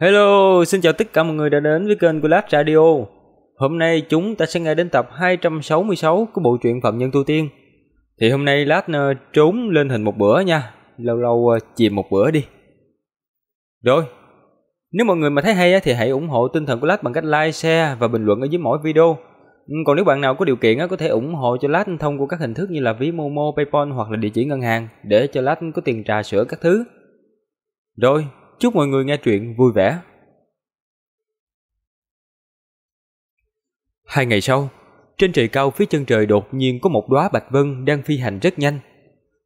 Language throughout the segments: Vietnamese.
Hello, xin chào tất cả mọi người đã đến với kênh của Lab Radio. Hôm nay chúng ta sẽ nghe đến tập 266 của bộ truyện Phạm Nhân Tu Tiên. Thì hôm nay Lát ờ, trốn lên hình một bữa nha, lâu lâu ờ, chìm một bữa đi. Rồi, nếu mọi người mà thấy hay thì hãy ủng hộ tinh thần của Lát bằng cách like, share và bình luận ở dưới mỗi video. Ừ, còn nếu bạn nào có điều kiện có thể ủng hộ cho Lát thông qua các hình thức như là ví Momo, Paypal hoặc là địa chỉ ngân hàng để cho Lát có tiền trà sữa các thứ. Rồi, Chúc mọi người nghe truyện vui vẻ. Hai ngày sau, trên trời cao phía chân trời đột nhiên có một đóa bạch vân đang phi hành rất nhanh.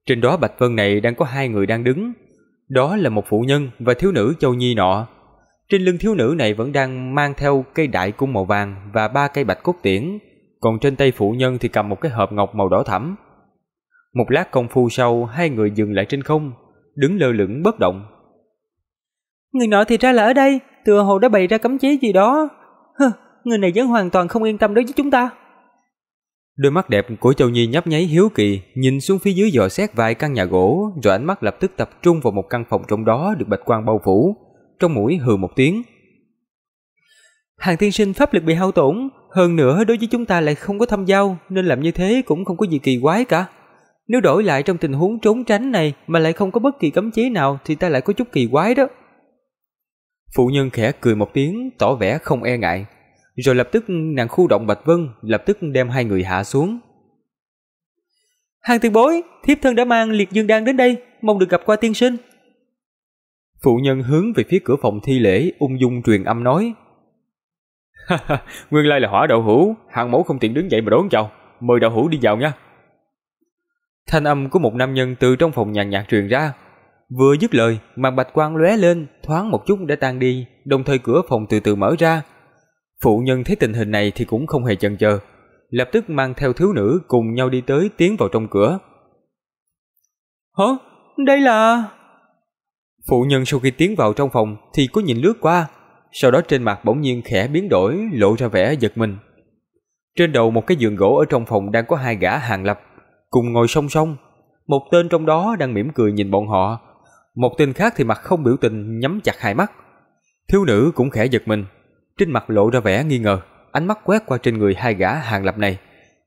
Trên đóa bạch vân này đang có hai người đang đứng. Đó là một phụ nhân và thiếu nữ Châu Nhi nọ. Trên lưng thiếu nữ này vẫn đang mang theo cây đại cung màu vàng và ba cây bạch cốt tiễn, còn trên tay phụ nhân thì cầm một cái hộp ngọc màu đỏ thẫm. Một lát công phu sau, hai người dừng lại trên không, đứng lơ lửng bất động Người nọ thì ra là ở đây, tựa hồ đã bày ra cấm chế gì đó. Hừ, người này vẫn hoàn toàn không yên tâm đối với chúng ta. Đôi mắt đẹp của Châu Nhi nhấp nháy hiếu kỳ, nhìn xuống phía dưới dò xét vài căn nhà gỗ, rồi ánh mắt lập tức tập trung vào một căn phòng trong đó được bạch quang bao phủ, trong mũi hừ một tiếng. Hàng tiên sinh pháp lực bị hao tổn, hơn nữa đối với chúng ta lại không có thâm giao, nên làm như thế cũng không có gì kỳ quái cả. Nếu đổi lại trong tình huống trốn tránh này mà lại không có bất kỳ cấm chế nào thì ta lại có chút kỳ quái đó. Phụ nhân khẽ cười một tiếng, tỏ vẻ không e ngại. Rồi lập tức nàng khu động Bạch Vân, lập tức đem hai người hạ xuống. Hàng tiền bối, thiếp thân đã mang liệt dương đan đến đây, mong được gặp qua tiên sinh. Phụ nhân hướng về phía cửa phòng thi lễ, ung dung truyền âm nói. Nguyên lai là hỏa đậu hữu, hàng mẫu không tiện đứng dậy mà đón chào, mời đậu hữu đi vào nha. Thanh âm của một nam nhân từ trong phòng nhàn nhạt truyền ra, Vừa dứt lời, màn bạch quang lóe lên, thoáng một chút đã tan đi, đồng thời cửa phòng từ từ mở ra. Phụ nhân thấy tình hình này thì cũng không hề chần chờ, lập tức mang theo thiếu nữ cùng nhau đi tới tiến vào trong cửa. Hả? Đây là... Phụ nhân sau khi tiến vào trong phòng thì có nhìn lướt qua, sau đó trên mặt bỗng nhiên khẽ biến đổi, lộ ra vẻ giật mình. Trên đầu một cái giường gỗ ở trong phòng đang có hai gã hàng lập, cùng ngồi song song. Một tên trong đó đang mỉm cười nhìn bọn họ, một tên khác thì mặt không biểu tình nhắm chặt hai mắt. Thiếu nữ cũng khẽ giật mình, trên mặt lộ ra vẻ nghi ngờ, ánh mắt quét qua trên người hai gã hàng lập này,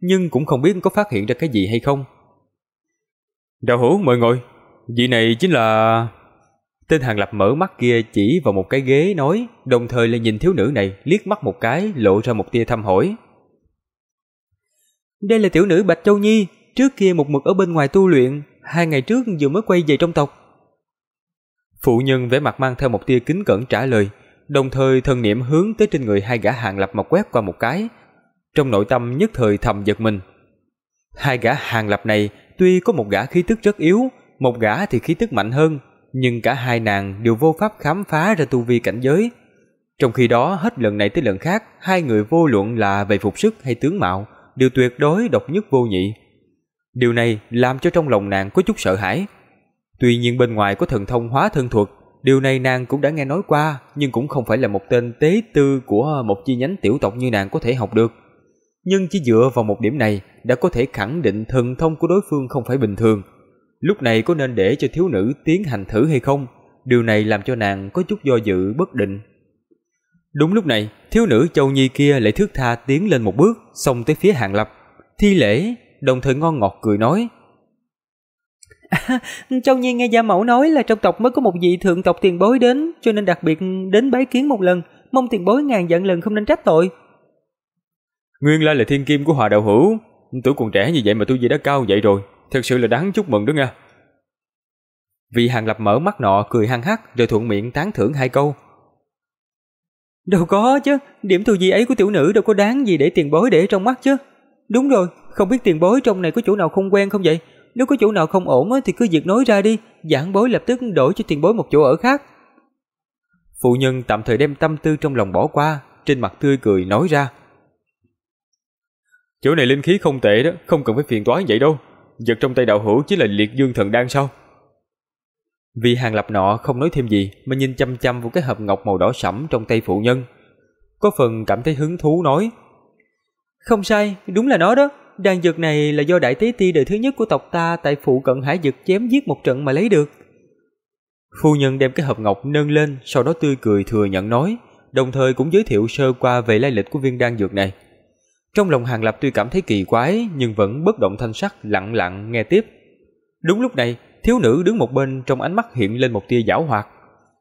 nhưng cũng không biết có phát hiện ra cái gì hay không. Đạo hữu mời ngồi, vị này chính là... Tên hàng lập mở mắt kia chỉ vào một cái ghế nói, đồng thời lại nhìn thiếu nữ này liếc mắt một cái lộ ra một tia thăm hỏi. Đây là tiểu nữ Bạch Châu Nhi, trước kia một mực ở bên ngoài tu luyện, hai ngày trước vừa mới quay về trong tộc, Phụ nhân vẻ mặt mang theo một tia kính cẩn trả lời, đồng thời thần niệm hướng tới trên người hai gã hàng lập mà quét qua một cái. Trong nội tâm nhất thời thầm giật mình. Hai gã hàng lập này tuy có một gã khí tức rất yếu, một gã thì khí tức mạnh hơn, nhưng cả hai nàng đều vô pháp khám phá ra tu vi cảnh giới. Trong khi đó hết lần này tới lần khác, hai người vô luận là về phục sức hay tướng mạo, đều tuyệt đối độc nhất vô nhị. Điều này làm cho trong lòng nàng có chút sợ hãi. Tuy nhiên bên ngoài có thần thông hóa thân thuật, điều này nàng cũng đã nghe nói qua, nhưng cũng không phải là một tên tế tư của một chi nhánh tiểu tộc như nàng có thể học được. Nhưng chỉ dựa vào một điểm này đã có thể khẳng định thần thông của đối phương không phải bình thường. Lúc này có nên để cho thiếu nữ tiến hành thử hay không? Điều này làm cho nàng có chút do dự bất định. Đúng lúc này, thiếu nữ châu nhi kia lại thước tha tiến lên một bước, xông tới phía hàng lập, thi lễ, đồng thời ngon ngọt cười nói châu nhiên nghe gia mẫu nói là trong tộc mới có một vị thượng tộc tiền bối đến, cho nên đặc biệt đến bái kiến một lần, mong tiền bối ngàn dặn lần không nên trách tội. Nguyên lai là thiên kim của Hòa Đạo Hữu, tuổi còn trẻ như vậy mà tu vi đã cao vậy rồi, thật sự là đáng chúc mừng đó nha. Vị hàng lập mở mắt nọ cười hăng hắc rồi thuận miệng tán thưởng hai câu. Đâu có chứ, điểm thù gì ấy của tiểu nữ đâu có đáng gì để tiền bối để trong mắt chứ. Đúng rồi, không biết tiền bối trong này có chỗ nào không quen không vậy? Nếu có chỗ nào không ổn thì cứ giật nối ra đi, giảng bối lập tức đổi cho tiền bối một chỗ ở khác. Phụ nhân tạm thời đem tâm tư trong lòng bỏ qua, trên mặt tươi cười nói ra. Chỗ này linh khí không tệ đó, không cần phải phiền toái vậy đâu. Vật trong tay đạo hữu chỉ là liệt dương thần đan sao? Vì hàng lập nọ không nói thêm gì mà nhìn chăm chăm vào cái hộp ngọc màu đỏ sẫm trong tay phụ nhân. Có phần cảm thấy hứng thú nói. Không sai, đúng là nó đó đan dược này là do đại tế ti đời thứ nhất của tộc ta tại phụ cận hải dược chém giết một trận mà lấy được. Phu nhân đem cái hộp ngọc nâng lên, sau đó tươi cười thừa nhận nói, đồng thời cũng giới thiệu sơ qua về lai lịch của viên đan dược này. Trong lòng Hàng Lập tuy cảm thấy kỳ quái, nhưng vẫn bất động thanh sắc, lặng lặng nghe tiếp. Đúng lúc này, thiếu nữ đứng một bên trong ánh mắt hiện lên một tia giảo hoạt.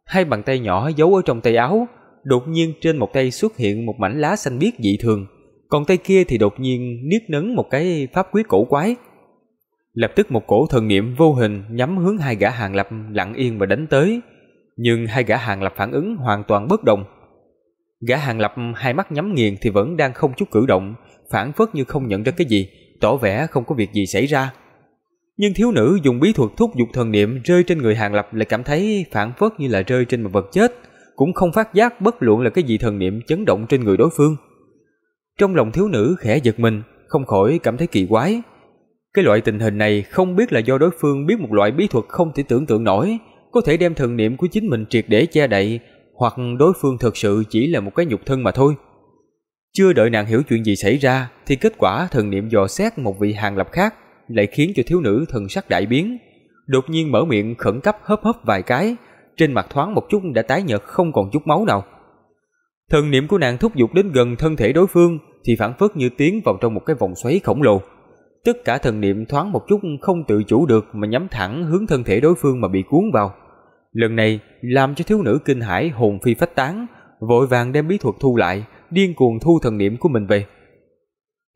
Hai bàn tay nhỏ giấu ở trong tay áo, đột nhiên trên một tay xuất hiện một mảnh lá xanh biếc dị thường còn tay kia thì đột nhiên niết nấn một cái pháp quyết cổ quái. Lập tức một cổ thần niệm vô hình nhắm hướng hai gã hàng lập lặng yên mà đánh tới, nhưng hai gã hàng lập phản ứng hoàn toàn bất động Gã hàng lập hai mắt nhắm nghiền thì vẫn đang không chút cử động, phản phất như không nhận ra cái gì, tỏ vẻ không có việc gì xảy ra. Nhưng thiếu nữ dùng bí thuật thúc giục thần niệm rơi trên người hàng lập lại cảm thấy phản phất như là rơi trên một vật chết, cũng không phát giác bất luận là cái gì thần niệm chấn động trên người đối phương. Trong lòng thiếu nữ khẽ giật mình, không khỏi cảm thấy kỳ quái. Cái loại tình hình này không biết là do đối phương biết một loại bí thuật không thể tưởng tượng nổi, có thể đem thần niệm của chính mình triệt để che đậy, hoặc đối phương thực sự chỉ là một cái nhục thân mà thôi. Chưa đợi nàng hiểu chuyện gì xảy ra thì kết quả thần niệm dò xét một vị hàng lập khác lại khiến cho thiếu nữ thần sắc đại biến, đột nhiên mở miệng khẩn cấp hớp hớp vài cái, trên mặt thoáng một chút đã tái nhợt không còn chút máu nào. Thần niệm của nàng thúc giục đến gần thân thể đối phương thì phản phất như tiến vào trong một cái vòng xoáy khổng lồ. Tất cả thần niệm thoáng một chút không tự chủ được mà nhắm thẳng hướng thân thể đối phương mà bị cuốn vào. Lần này làm cho thiếu nữ kinh hãi hồn phi phách tán, vội vàng đem bí thuật thu lại, điên cuồng thu thần niệm của mình về.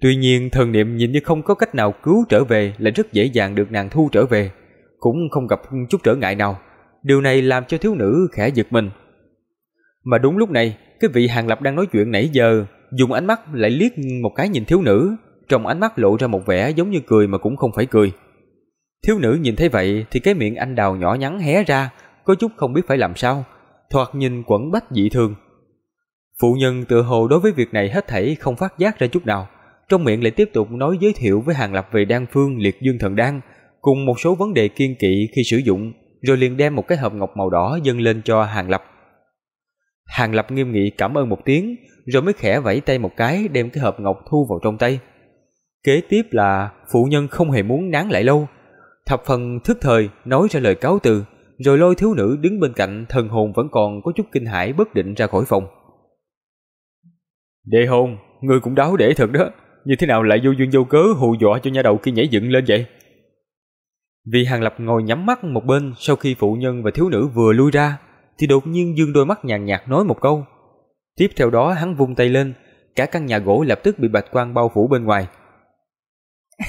Tuy nhiên thần niệm nhìn như không có cách nào cứu trở về là rất dễ dàng được nàng thu trở về, cũng không gặp chút trở ngại nào. Điều này làm cho thiếu nữ khẽ giật mình. Mà đúng lúc này, cái vị hàng lập đang nói chuyện nãy giờ, dùng ánh mắt lại liếc một cái nhìn thiếu nữ, trong ánh mắt lộ ra một vẻ giống như cười mà cũng không phải cười. Thiếu nữ nhìn thấy vậy thì cái miệng anh đào nhỏ nhắn hé ra, có chút không biết phải làm sao, thoạt nhìn quẩn bách dị thường. Phụ nhân tự hồ đối với việc này hết thảy không phát giác ra chút nào, trong miệng lại tiếp tục nói giới thiệu với Hàng Lập về đan phương liệt dương thần đan, cùng một số vấn đề kiên kỵ khi sử dụng, rồi liền đem một cái hộp ngọc màu đỏ dâng lên cho Hàng Lập. Hàng Lập nghiêm nghị cảm ơn một tiếng, rồi mới khẽ vẫy tay một cái đem cái hộp ngọc thu vào trong tay. Kế tiếp là phụ nhân không hề muốn nán lại lâu, thập phần thức thời nói ra lời cáo từ, rồi lôi thiếu nữ đứng bên cạnh thần hồn vẫn còn có chút kinh hãi bất định ra khỏi phòng. Đệ hôn ngươi cũng đáo để thật đó, như thế nào lại vô duyên vô cớ hù dọa cho nhà đầu kia nhảy dựng lên vậy? Vì Hàng Lập ngồi nhắm mắt một bên sau khi phụ nhân và thiếu nữ vừa lui ra, thì đột nhiên dương đôi mắt nhàn nhạt nói một câu. Tiếp theo đó hắn vung tay lên, cả căn nhà gỗ lập tức bị bạch quang bao phủ bên ngoài.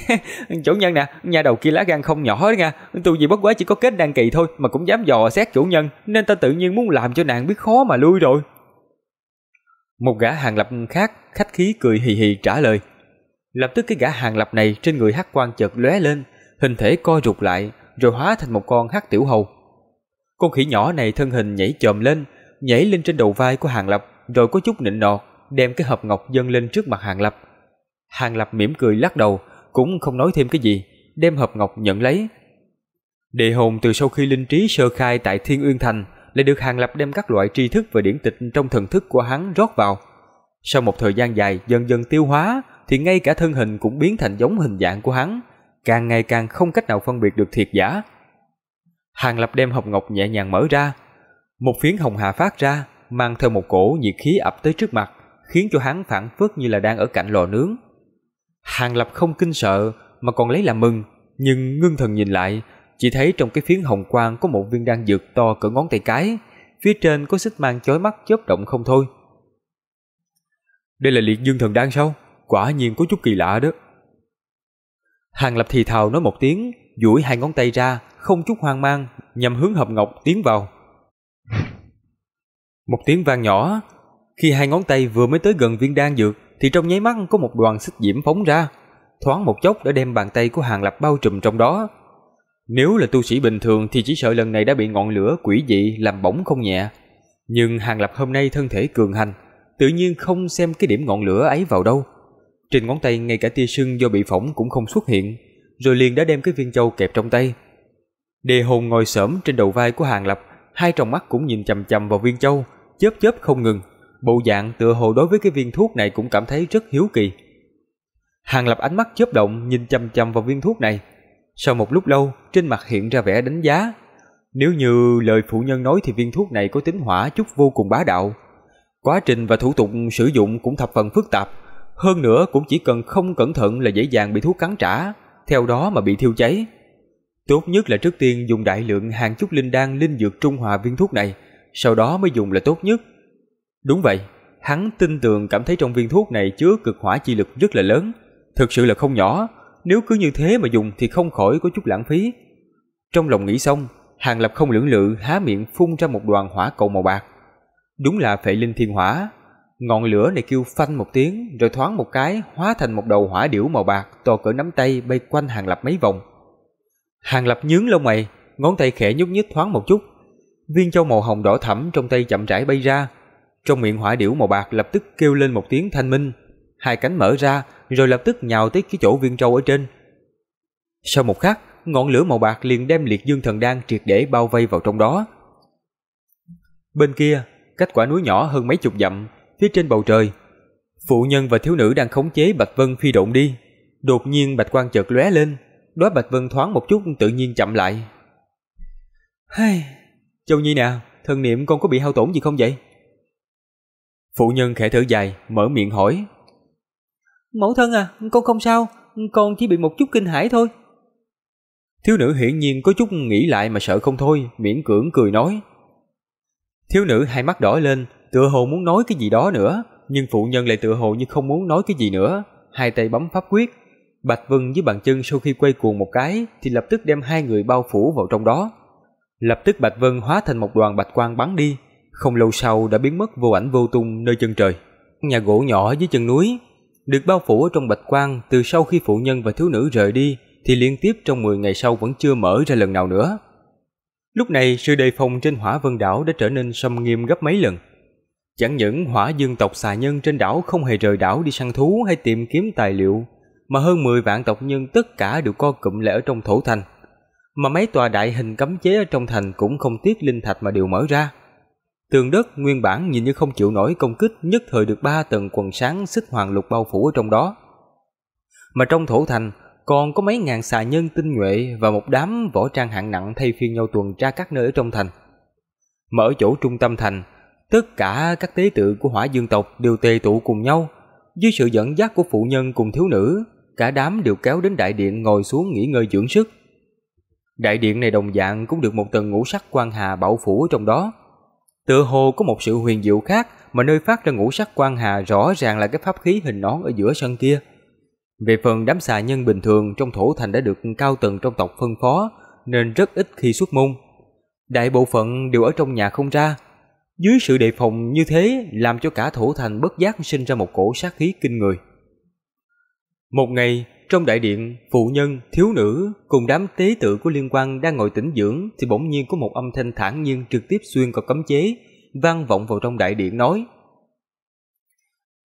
chủ nhân nè, nhà đầu kia lá gan không nhỏ đấy nha, tu gì bất quá chỉ có kết đăng kỳ thôi mà cũng dám dò xét chủ nhân, nên ta tự nhiên muốn làm cho nàng biết khó mà lui rồi. Một gã hàng lập khác khách khí cười hì hì trả lời. Lập tức cái gã hàng lập này trên người hắc quan chợt lóe lên, hình thể co rụt lại rồi hóa thành một con hắc tiểu hầu. Con khỉ nhỏ này thân hình nhảy chồm lên, nhảy lên trên đầu vai của Hàng Lập rồi có chút nịnh nọt, đem cái hộp ngọc dâng lên trước mặt Hàng Lập. Hàng Lập mỉm cười lắc đầu, cũng không nói thêm cái gì, đem hộp ngọc nhận lấy. Địa hồn từ sau khi linh trí sơ khai tại Thiên uyên Thành lại được Hàng Lập đem các loại tri thức và điển tịch trong thần thức của hắn rót vào. Sau một thời gian dài dần dần tiêu hóa thì ngay cả thân hình cũng biến thành giống hình dạng của hắn, càng ngày càng không cách nào phân biệt được thiệt giả, Hàng Lập đem hộp ngọc nhẹ nhàng mở ra, một phiến hồng hà phát ra, mang theo một cổ nhiệt khí ập tới trước mặt, khiến cho hắn phản phất như là đang ở cạnh lò nướng. Hàng Lập không kinh sợ mà còn lấy làm mừng, nhưng ngưng thần nhìn lại, chỉ thấy trong cái phiến hồng quang có một viên đan dược to cỡ ngón tay cái, phía trên có xích mang chói mắt chớp động không thôi. Đây là liệt dương thần đan sao? Quả nhiên có chút kỳ lạ đó. Hàng Lập thì thào nói một tiếng, duỗi hai ngón tay ra, không chút hoang mang, nhằm hướng hộp ngọc tiến vào. Một tiếng vang nhỏ, khi hai ngón tay vừa mới tới gần viên đan dược thì trong nháy mắt có một đoàn xích diễm phóng ra, thoáng một chốc đã đem bàn tay của Hàng Lập bao trùm trong đó. Nếu là tu sĩ bình thường thì chỉ sợ lần này đã bị ngọn lửa quỷ dị làm bỏng không nhẹ, nhưng Hàng Lập hôm nay thân thể cường hành, tự nhiên không xem cái điểm ngọn lửa ấy vào đâu. Trên ngón tay ngay cả tia sưng do bị phỏng cũng không xuất hiện, rồi liền đã đem cái viên châu kẹp trong tay. Đề hồn ngồi xổm trên đầu vai của Hàng Lập, hai tròng mắt cũng nhìn chằm chằm vào viên châu, chớp chớp không ngừng, bộ dạng tựa hồ đối với cái viên thuốc này cũng cảm thấy rất hiếu kỳ. Hàng Lập ánh mắt chớp động nhìn chằm chằm vào viên thuốc này. Sau một lúc lâu, trên mặt hiện ra vẻ đánh giá. Nếu như lời phụ nhân nói thì viên thuốc này có tính hỏa chút vô cùng bá đạo. Quá trình và thủ tục sử dụng cũng thập phần phức tạp, hơn nữa cũng chỉ cần không cẩn thận là dễ dàng bị thuốc cắn trả theo đó mà bị thiêu cháy. Tốt nhất là trước tiên dùng đại lượng hàng chút linh đan linh dược trung hòa viên thuốc này, sau đó mới dùng là tốt nhất. Đúng vậy, hắn tin tưởng cảm thấy trong viên thuốc này chứa cực hỏa chi lực rất là lớn, thực sự là không nhỏ, nếu cứ như thế mà dùng thì không khỏi có chút lãng phí. Trong lòng nghĩ xong, Hàng Lập không lưỡng lự há miệng phun ra một đoàn hỏa cầu màu bạc. Đúng là phệ linh thiên hỏa, Ngọn lửa này kêu phanh một tiếng rồi thoáng một cái hóa thành một đầu hỏa điểu màu bạc to cỡ nắm tay bay quanh Hàng Lập mấy vòng. Hàng Lập nhướng lông mày, ngón tay khẽ nhúc nhích thoáng một chút. Viên châu màu hồng đỏ thẫm trong tay chậm rãi bay ra. Trong miệng hỏa điểu màu bạc lập tức kêu lên một tiếng thanh minh, hai cánh mở ra rồi lập tức nhào tới cái chỗ viên châu ở trên. Sau một khắc, ngọn lửa màu bạc liền đem liệt dương thần đan triệt để bao vây vào trong đó. Bên kia, cách quả núi nhỏ hơn mấy chục dặm, phía trên bầu trời. Phụ nhân và thiếu nữ đang khống chế Bạch Vân phi độn đi. Đột nhiên Bạch Quang chợt lóe lên, đóa Bạch Vân thoáng một chút tự nhiên chậm lại. Hay, Châu Nhi nè thân niệm con có bị hao tổn gì không vậy? Phụ nhân khẽ thở dài, mở miệng hỏi. Mẫu thân à, con không sao, con chỉ bị một chút kinh hãi thôi. Thiếu nữ hiển nhiên có chút nghĩ lại mà sợ không thôi, miễn cưỡng cười nói. Thiếu nữ hai mắt đỏ lên, tựa hồ muốn nói cái gì đó nữa, nhưng phụ nhân lại tựa hồ như không muốn nói cái gì nữa, hai tay bấm pháp quyết. Bạch Vân với bàn chân sau khi quay cuồng một cái thì lập tức đem hai người bao phủ vào trong đó. Lập tức Bạch Vân hóa thành một đoàn bạch quang bắn đi, không lâu sau đã biến mất vô ảnh vô tung nơi chân trời. Nhà gỗ nhỏ dưới chân núi được bao phủ ở trong bạch quang từ sau khi phụ nhân và thiếu nữ rời đi thì liên tiếp trong 10 ngày sau vẫn chưa mở ra lần nào nữa. Lúc này sự đề phòng trên hỏa vân đảo đã trở nên xâm nghiêm gấp mấy lần. Chẳng những hỏa dương tộc xà nhân trên đảo không hề rời đảo đi săn thú hay tìm kiếm tài liệu, mà hơn 10 vạn tộc nhân tất cả đều co cụm lại ở trong thổ thành. Mà mấy tòa đại hình cấm chế ở trong thành cũng không tiếc linh thạch mà đều mở ra. Tường đất nguyên bản nhìn như không chịu nổi công kích nhất thời được ba tầng quần sáng xích hoàng lục bao phủ ở trong đó. Mà trong thổ thành còn có mấy ngàn xà nhân tinh nhuệ và một đám võ trang hạng nặng thay phiên nhau tuần tra các nơi ở trong thành. Mà ở chỗ trung tâm thành, Tất cả các tế tự của hỏa dương tộc đều tề tụ cùng nhau. Dưới sự dẫn dắt của phụ nhân cùng thiếu nữ, cả đám đều kéo đến đại điện ngồi xuống nghỉ ngơi dưỡng sức. Đại điện này đồng dạng cũng được một tầng ngũ sắc quan hà bảo phủ ở trong đó. Tựa hồ có một sự huyền diệu khác mà nơi phát ra ngũ sắc quan hà rõ ràng là cái pháp khí hình nón ở giữa sân kia. Về phần đám xà nhân bình thường trong thổ thành đã được cao tầng trong tộc phân phó nên rất ít khi xuất môn. Đại bộ phận đều ở trong nhà không ra, dưới sự đề phòng như thế làm cho cả thủ thành bất giác sinh ra một cổ sát khí kinh người. Một ngày, trong đại điện, phụ nhân, thiếu nữ cùng đám tế tử của liên quan đang ngồi tĩnh dưỡng thì bỗng nhiên có một âm thanh thản nhiên trực tiếp xuyên qua cấm chế, vang vọng vào trong đại điện nói: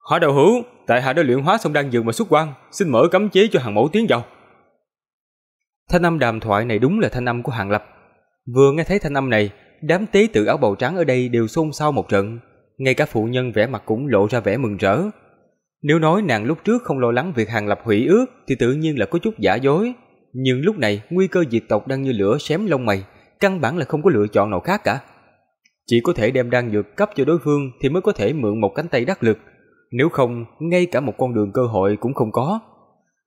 hóa đầu hữu, tại hạ đã luyện hóa xong đang dược mà xuất quan, xin mở cấm chế cho hàng mẫu tiến vào." Thanh âm đàm thoại này đúng là thanh âm của Hàng Lập. Vừa nghe thấy thanh âm này, đám tế tử áo bào trắng ở đây đều xôn xao một trận, ngay cả phụ nhân vẻ mặt cũng lộ ra vẻ mừng rỡ. Nếu nói nàng lúc trước không lo lắng việc hàng lập hủy ước thì tự nhiên là có chút giả dối, nhưng lúc này nguy cơ diệt tộc đang như lửa xém lông mày, căn bản là không có lựa chọn nào khác cả. Chỉ có thể đem đan dược cấp cho đối phương thì mới có thể mượn một cánh tay đắc lực, nếu không ngay cả một con đường cơ hội cũng không có.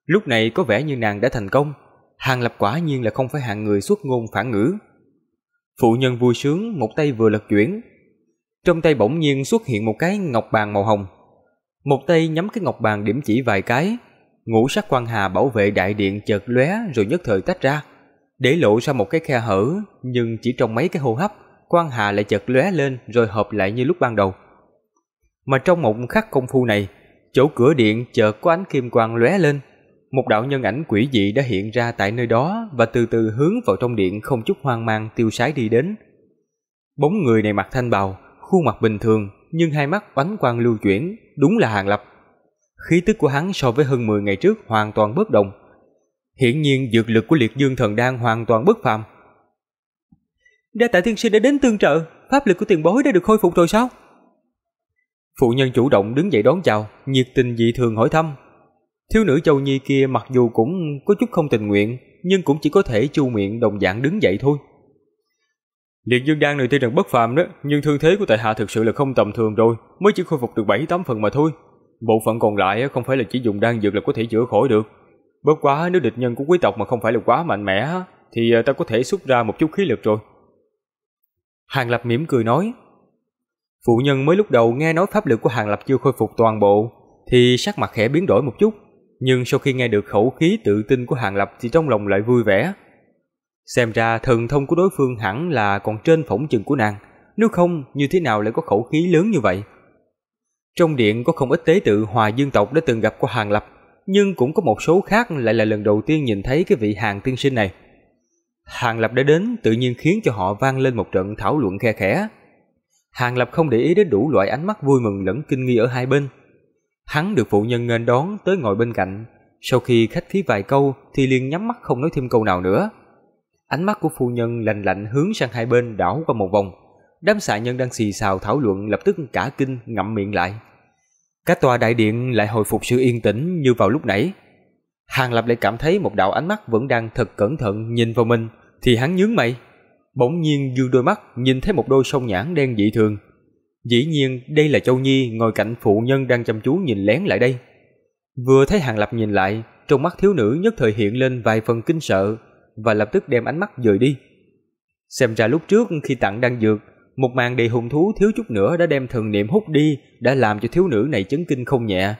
Lúc này có vẻ như nàng đã thành công, hàng lập quả nhiên là không phải hạng người xuất ngôn phản ngữ. Phụ nhân vui sướng, một tay vừa lật chuyển. Trong tay bỗng nhiên xuất hiện một cái ngọc bàn màu hồng. Một tay nhắm cái ngọc bàn điểm chỉ vài cái, ngũ sắc quan hà bảo vệ đại điện chợt lóe rồi nhất thời tách ra, để lộ ra một cái khe hở, nhưng chỉ trong mấy cái hô hấp, quan hà lại chợt lóe lên rồi hợp lại như lúc ban đầu. Mà trong một khắc công phu này, chỗ cửa điện chợt có ánh kim quang lóe lên, một đạo nhân ảnh quỷ dị đã hiện ra tại nơi đó và từ từ hướng vào trong điện không chút hoang mang tiêu sái đi đến. Bóng người này mặc thanh bào, khuôn mặt bình thường nhưng hai mắt ánh quang lưu chuyển, đúng là Hàng Lập. Khí tức của hắn so với hơn 10 ngày trước hoàn toàn bất động Hiển nhiên dược lực của liệt dương thần đang hoàn toàn bất phàm. Đa tạ thiên sinh đã đến tương trợ, pháp lực của tiền bối đã được khôi phục rồi sao? Phụ nhân chủ động đứng dậy đón chào, nhiệt tình dị thường hỏi thăm, Thiếu nữ châu nhi kia mặc dù cũng có chút không tình nguyện, nhưng cũng chỉ có thể chu miệng đồng dạng đứng dậy thôi. Liệt dương đan này tuy rằng bất phàm đó, nhưng thương thế của tại hạ thực sự là không tầm thường rồi, mới chỉ khôi phục được 7-8 phần mà thôi. Bộ phận còn lại không phải là chỉ dùng đan dược là có thể chữa khỏi được. Bất quá nếu địch nhân của quý tộc mà không phải là quá mạnh mẽ, thì à, ta có thể xuất ra một chút khí lực rồi. Hàng Lập mỉm cười nói. Phụ nhân mới lúc đầu nghe nói pháp lực của Hàng Lập chưa khôi phục toàn bộ, thì sắc mặt khẽ biến đổi một chút, nhưng sau khi nghe được khẩu khí tự tin của Hàng Lập thì trong lòng lại vui vẻ. Xem ra thần thông của đối phương hẳn là còn trên phỏng chừng của nàng, nếu không như thế nào lại có khẩu khí lớn như vậy. Trong điện có không ít tế tự hòa dương tộc đã từng gặp qua Hàng Lập, nhưng cũng có một số khác lại là lần đầu tiên nhìn thấy cái vị hàng tiên sinh này. Hàng Lập đã đến tự nhiên khiến cho họ vang lên một trận thảo luận khe khẽ. Hàng Lập không để ý đến đủ loại ánh mắt vui mừng lẫn kinh nghi ở hai bên, Hắn được phụ nhân nghênh đón tới ngồi bên cạnh. Sau khi khách khí vài câu thì liền nhắm mắt không nói thêm câu nào nữa. Ánh mắt của phụ nhân lạnh lạnh hướng sang hai bên đảo qua một vòng. Đám xạ nhân đang xì xào thảo luận lập tức cả kinh ngậm miệng lại. Cả tòa đại điện lại hồi phục sự yên tĩnh như vào lúc nãy. Hàng Lập lại cảm thấy một đạo ánh mắt vẫn đang thật cẩn thận nhìn vào mình, thì hắn nhướng mày. Bỗng nhiên dương đôi mắt nhìn thấy một đôi sông nhãn đen dị thường, Dĩ nhiên đây là Châu Nhi ngồi cạnh phụ nhân đang chăm chú nhìn lén lại đây. Vừa thấy Hàng Lập nhìn lại, trong mắt thiếu nữ nhất thời hiện lên vài phần kinh sợ và lập tức đem ánh mắt dời đi. Xem ra lúc trước khi tặng đan dược, một màn đầy hùng thú thiếu chút nữa đã đem thần niệm hút đi đã làm cho thiếu nữ này chấn kinh không nhẹ.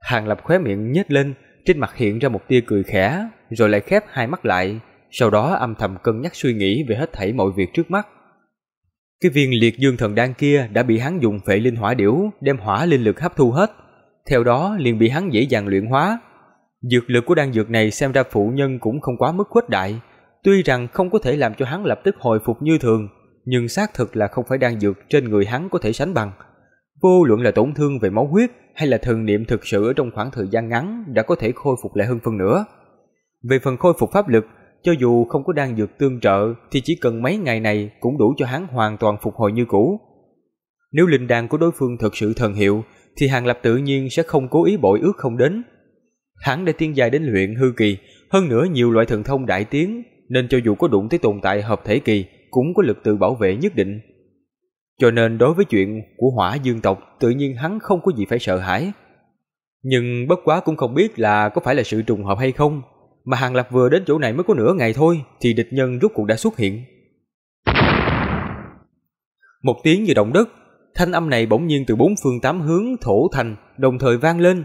Hàng Lập khóe miệng nhếch lên, trên mặt hiện ra một tia cười khẽ, rồi lại khép hai mắt lại, sau đó âm thầm cân nhắc suy nghĩ về hết thảy mọi việc trước mắt. Cái viên liệt dương thần đan kia đã bị hắn dùng phệ linh hỏa điểu đem hỏa linh lực hấp thu hết, theo đó liền bị hắn dễ dàng luyện hóa. Dược lực của đan dược này xem ra phụ nhân cũng không quá mức khuếch đại, tuy rằng không có thể làm cho hắn lập tức hồi phục như thường, nhưng xác thực là không phải đan dược trên người hắn có thể sánh bằng. Vô luận là tổn thương về máu huyết hay là thần niệm thực sự ở trong khoảng thời gian ngắn đã có thể khôi phục lại hơn phân nữa. Về phần khôi phục pháp lực cho dù không có đan dược tương trợ thì chỉ cần mấy ngày này cũng đủ cho hắn hoàn toàn phục hồi như cũ. Nếu linh đan của đối phương thật sự thần hiệu thì Hàng Lập tự nhiên sẽ không cố ý bội ước không đến. Hắn đã tiên dài đến luyện hư kỳ, hơn nữa nhiều loại thần thông đại tiến nên cho dù có đụng tới tồn tại hợp thể kỳ cũng có lực tự bảo vệ nhất định. Cho nên đối với chuyện của hỏa dương tộc tự nhiên hắn không có gì phải sợ hãi. Nhưng bất quá cũng không biết là có phải là sự trùng hợp hay không mà Hàng Lập vừa đến chỗ này mới có nửa ngày thôi thì địch nhân rốt cuộc đã xuất hiện. Một tiếng như động đất, thanh âm này bỗng nhiên từ bốn phương tám hướng thổ thành đồng thời vang lên.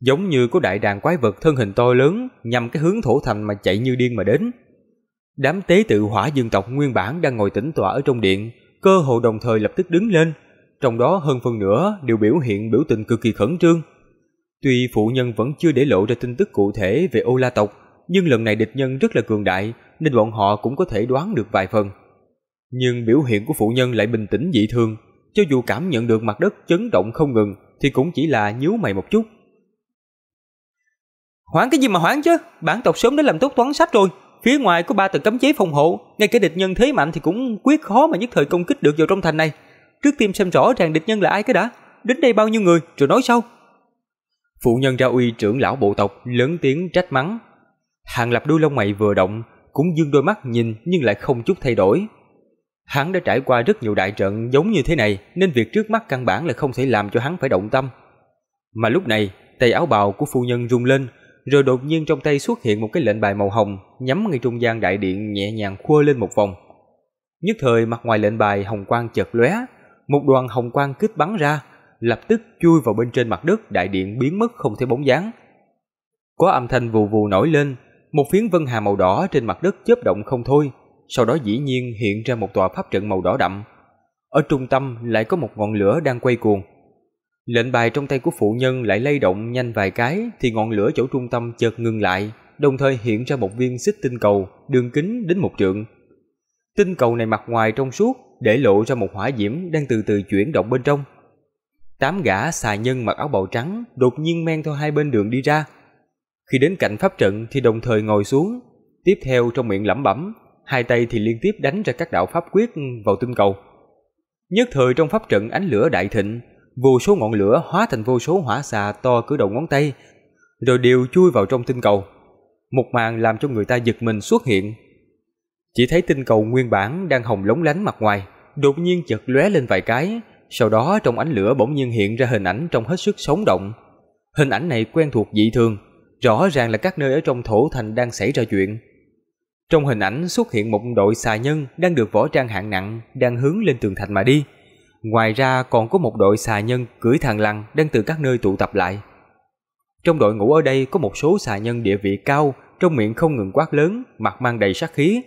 Giống như có đại đàn quái vật thân hình to lớn nhằm cái hướng thổ thành mà chạy như điên mà đến. Đám tế tự hỏa dương tộc nguyên bản đang ngồi tĩnh tọa ở trong điện, cơ hồ đồng thời lập tức đứng lên, trong đó hơn phần nữa đều biểu hiện biểu tình cực kỳ khẩn trương Tuy phụ nhân vẫn chưa để lộ ra tin tức cụ thể về ô la tộc, nhưng lần này địch nhân rất là cường đại nên bọn họ cũng có thể đoán được vài phần. Nhưng biểu hiện của phụ nhân lại bình tĩnh dị thường, cho dù cảm nhận được mặt đất chấn động không ngừng thì cũng chỉ là nhíu mày một chút. Hoãn cái gì mà hoãn chứ, bản tộc sớm đã làm tốt toán sách rồi, phía ngoài có ba tầng cấm chế phòng hộ, ngay cả địch nhân thế mạnh thì cũng quyết khó mà nhất thời công kích được vào trong thành này. Trước tiên xem rõ ràng địch nhân là ai cái đã, đến đây bao nhiêu người rồi nói sau. Phụ nhân ra uy trưởng lão bộ tộc lớn tiếng trách mắng. Hàng lập đôi lông mày vừa động, cũng dương đôi mắt nhìn nhưng lại không chút thay đổi. Hắn đã trải qua rất nhiều đại trận giống như thế này nên việc trước mắt căn bản là không thể làm cho hắn phải động tâm. Mà lúc này, tay áo bào của phụ nhân rung lên, rồi đột nhiên trong tay xuất hiện một cái lệnh bài màu hồng nhắm ngay trung gian đại điện nhẹ nhàng khuơ lên một vòng. Nhất thời mặt ngoài lệnh bài hồng quang chợt lóe, một đoàn hồng quang kích bắn ra, lập tức chui vào bên trên mặt đất đại điện biến mất không thấy bóng dáng. Có âm thanh vù vù nổi lên, một phiến vân hà màu đỏ trên mặt đất chớp động không thôi, sau đó dĩ nhiên hiện ra một tòa pháp trận màu đỏ đậm. Ở trung tâm lại có một ngọn lửa đang quay cuồng. Lệnh bài trong tay của phụ nhân lại lay động nhanh vài cái thì ngọn lửa chỗ trung tâm chợt ngừng lại, đồng thời hiện ra một viên xích tinh cầu đường kính đến một trượng. Tinh cầu này mặt ngoài trong suốt để lộ ra một hỏa diễm đang từ từ chuyển động bên trong tám gã xà nhân mặc áo bào trắng đột nhiên men theo hai bên đường đi ra. Khi đến cạnh pháp trận thì đồng thời ngồi xuống, tiếp theo trong miệng lẩm bẩm, hai tay thì liên tiếp đánh ra các đạo pháp quyết vào tinh cầu. Nhất thời trong pháp trận ánh lửa đại thịnh, vô số ngọn lửa hóa thành vô số hỏa xà to cử đầu ngón tay, rồi đều chui vào trong tinh cầu. Một màn làm cho người ta giật mình xuất hiện. Chỉ thấy tinh cầu nguyên bản đang hồng lóng lánh mặt ngoài, đột nhiên chợt lóe lên vài cái, sau đó trong ánh lửa bỗng nhiên hiện ra hình ảnh trong hết sức sống động. Hình ảnh này quen thuộc dị thường, rõ ràng là các nơi ở trong thổ thành đang xảy ra chuyện. Trong hình ảnh xuất hiện một đội xà nhân đang được võ trang hạng nặng đang hướng lên tường thành mà đi. Ngoài ra còn có một đội xà nhân cưỡi thằng lằn đang từ các nơi tụ tập lại. Trong đội ngũ ở đây có một số xà nhân địa vị cao, trong miệng không ngừng quát lớn, mặt mang đầy sát khí.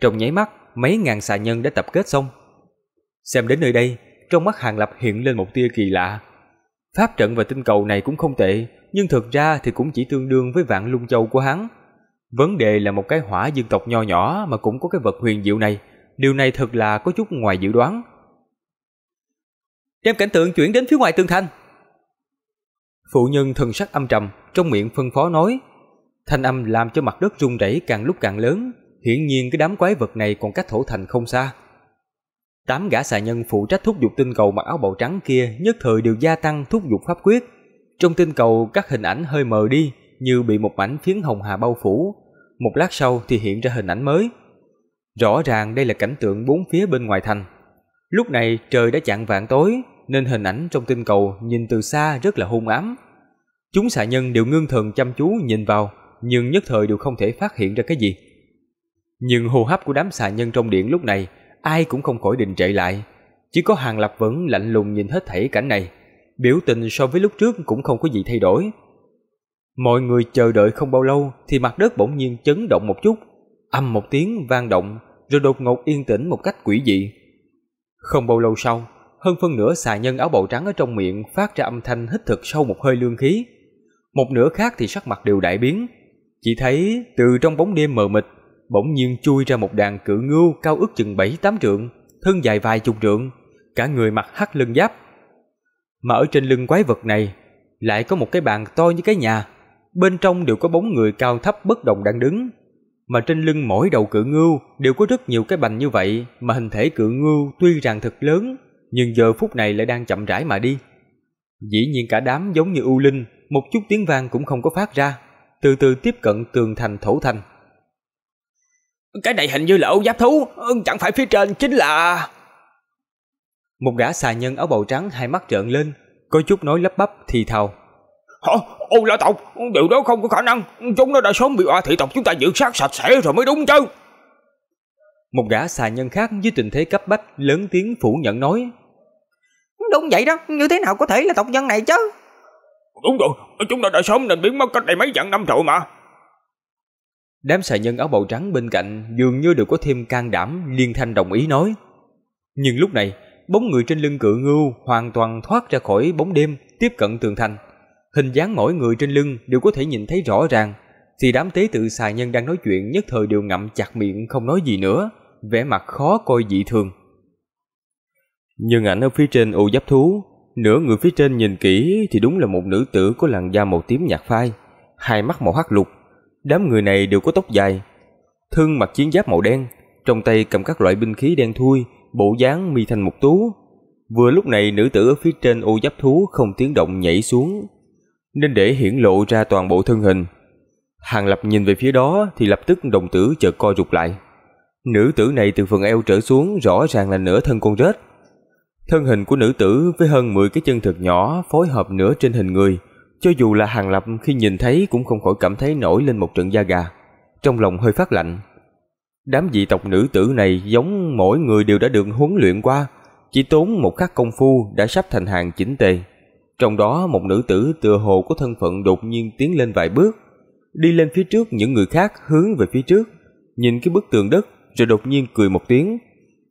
Trong nháy mắt, mấy ngàn xà nhân đã tập kết xong. Xem đến nơi đây, trong mắt Hàng Lập hiện lên một tia kỳ lạ. Pháp trận và tinh cầu này cũng không tệ, nhưng thực ra thì cũng chỉ tương đương với vạn lung châu của hắn. Vấn đề là một cái hỏa dân tộc nho nhỏ mà cũng có cái vật huyền diệu này, điều này thật là có chút ngoài dự đoán. Đem cảnh tượng chuyển đến phía ngoài tương thành. Phụ nhân thần sắc âm trầm, trong miệng phân phó nói, thanh âm làm cho mặt đất rung rẩy càng lúc càng lớn, hiển nhiên cái đám quái vật này còn cách thổ thành không xa. Tám gã xà nhân phụ trách thúc giục tinh cầu mặc áo bào trắng kia nhất thời đều gia tăng thúc giục pháp quyết. Trong tinh cầu các hình ảnh hơi mờ đi như bị một mảnh phiến hồng hà bao phủ. Một lát sau thì hiện ra hình ảnh mới. Rõ ràng đây là cảnh tượng bốn phía bên ngoài thành. Lúc này trời đã chạng vạn tối nên hình ảnh trong tinh cầu nhìn từ xa rất là hung ám. Chúng xà nhân đều ngưng thần chăm chú nhìn vào nhưng nhất thời đều không thể phát hiện ra cái gì. Nhưng hô hấp của đám xà nhân trong điện lúc này ai cũng không khỏi đình trệ lại. Chỉ có Hàng Lập vẫn lạnh lùng nhìn hết thảy cảnh này, biểu tình so với lúc trước cũng không có gì thay đổi. Mọi người chờ đợi không bao lâu thì mặt đất bỗng nhiên chấn động một chút, âm một tiếng vang động rồi đột ngột yên tĩnh một cách quỷ dị. Không bao lâu sau, hơn phân nửa xà nhân áo bào trắng ở trong miệng phát ra âm thanh hít thực sâu một hơi lương khí. Một nửa khác thì sắc mặt đều đại biến, chỉ thấy từ trong bóng đêm mờ mịt bỗng nhiên chui ra một đàn cự ngưu cao ước chừng bảy tám trượng, thân dài vài chục trượng, cả người mặc hắc lưng giáp. Mà ở trên lưng quái vật này lại có một cái bàn to như cái nhà, bên trong đều có bóng người cao thấp bất đồng đang đứng. Mà trên lưng mỗi đầu cự ngưu đều có rất nhiều cái bành như vậy mà hình thể cự ngưu tuy rằng thật lớn nhưng giờ phút này lại đang chậm rãi mà đi. Dĩ nhiên cả đám giống như u linh, một chút tiếng vang cũng không có phát ra, từ từ tiếp cận tường thành thổ thành. Cái này hình như là ô giáp thú, ừ, chẳng phải phía trên chính là... Một gã xà nhân áo bầu trắng hai mắt trợn lên, có chút nói lấp bắp thì thào. Hả? Ô lão tộc, điều đó không có khả năng, chúng nó đã sớm bị oa thị tộc chúng ta dưỡng sát sạch sẽ rồi mới đúng chứ. Một gã xà nhân khác với tình thế cấp bách lớn tiếng phủ nhận nói. Đúng vậy đó, như thế nào có thể là tộc nhân này chứ? Đúng rồi, chúng ta đã sớm nên biến mất cách đây mấy vạn năm rồi mà. Đám xà nhân áo bào trắng bên cạnh dường như đều có thêm can đảm liên thanh đồng ý nói. Nhưng lúc này, bóng người trên lưng cự ngưu hoàn toàn thoát ra khỏi bóng đêm, tiếp cận tường thành. Hình dáng mỗi người trên lưng đều có thể nhìn thấy rõ ràng, thì đám tế tự xà nhân đang nói chuyện nhất thời đều ngậm chặt miệng không nói gì nữa, vẻ mặt khó coi dị thường. Nhưng ảnh ở phía trên ô giáp thú, nửa người phía trên nhìn kỹ thì đúng là một nữ tử có làn da màu tím nhạt phai, hai mắt màu hắc lục, Đám người này đều có tóc dài, thân mặc chiến giáp màu đen, trong tay cầm các loại binh khí đen thui, bộ dáng mi thành một tú. Vừa lúc này nữ tử ở phía trên ô giáp thú không tiếng động nhảy xuống, nên để hiển lộ ra toàn bộ thân hình. Hàng Lập nhìn về phía đó thì lập tức đồng tử chợt co rụt lại. Nữ tử này từ phần eo trở xuống rõ ràng là nửa thân con rết. Thân hình của nữ tử với hơn 10 cái chân thật nhỏ phối hợp nửa trên hình người, cho dù là Hàng Lập khi nhìn thấy cũng không khỏi cảm thấy nổi lên một trận da gà, trong lòng hơi phát lạnh. Đám dị tộc nữ tử này giống mỗi người đều đã được huấn luyện qua, chỉ tốn một khắc công phu đã sắp thành hàng chỉnh tề. Trong đó một nữ tử tựa hồ có thân phận đột nhiên tiến lên vài bước, đi lên phía trước những người khác hướng về phía trước, nhìn cái bức tường đất rồi đột nhiên cười một tiếng,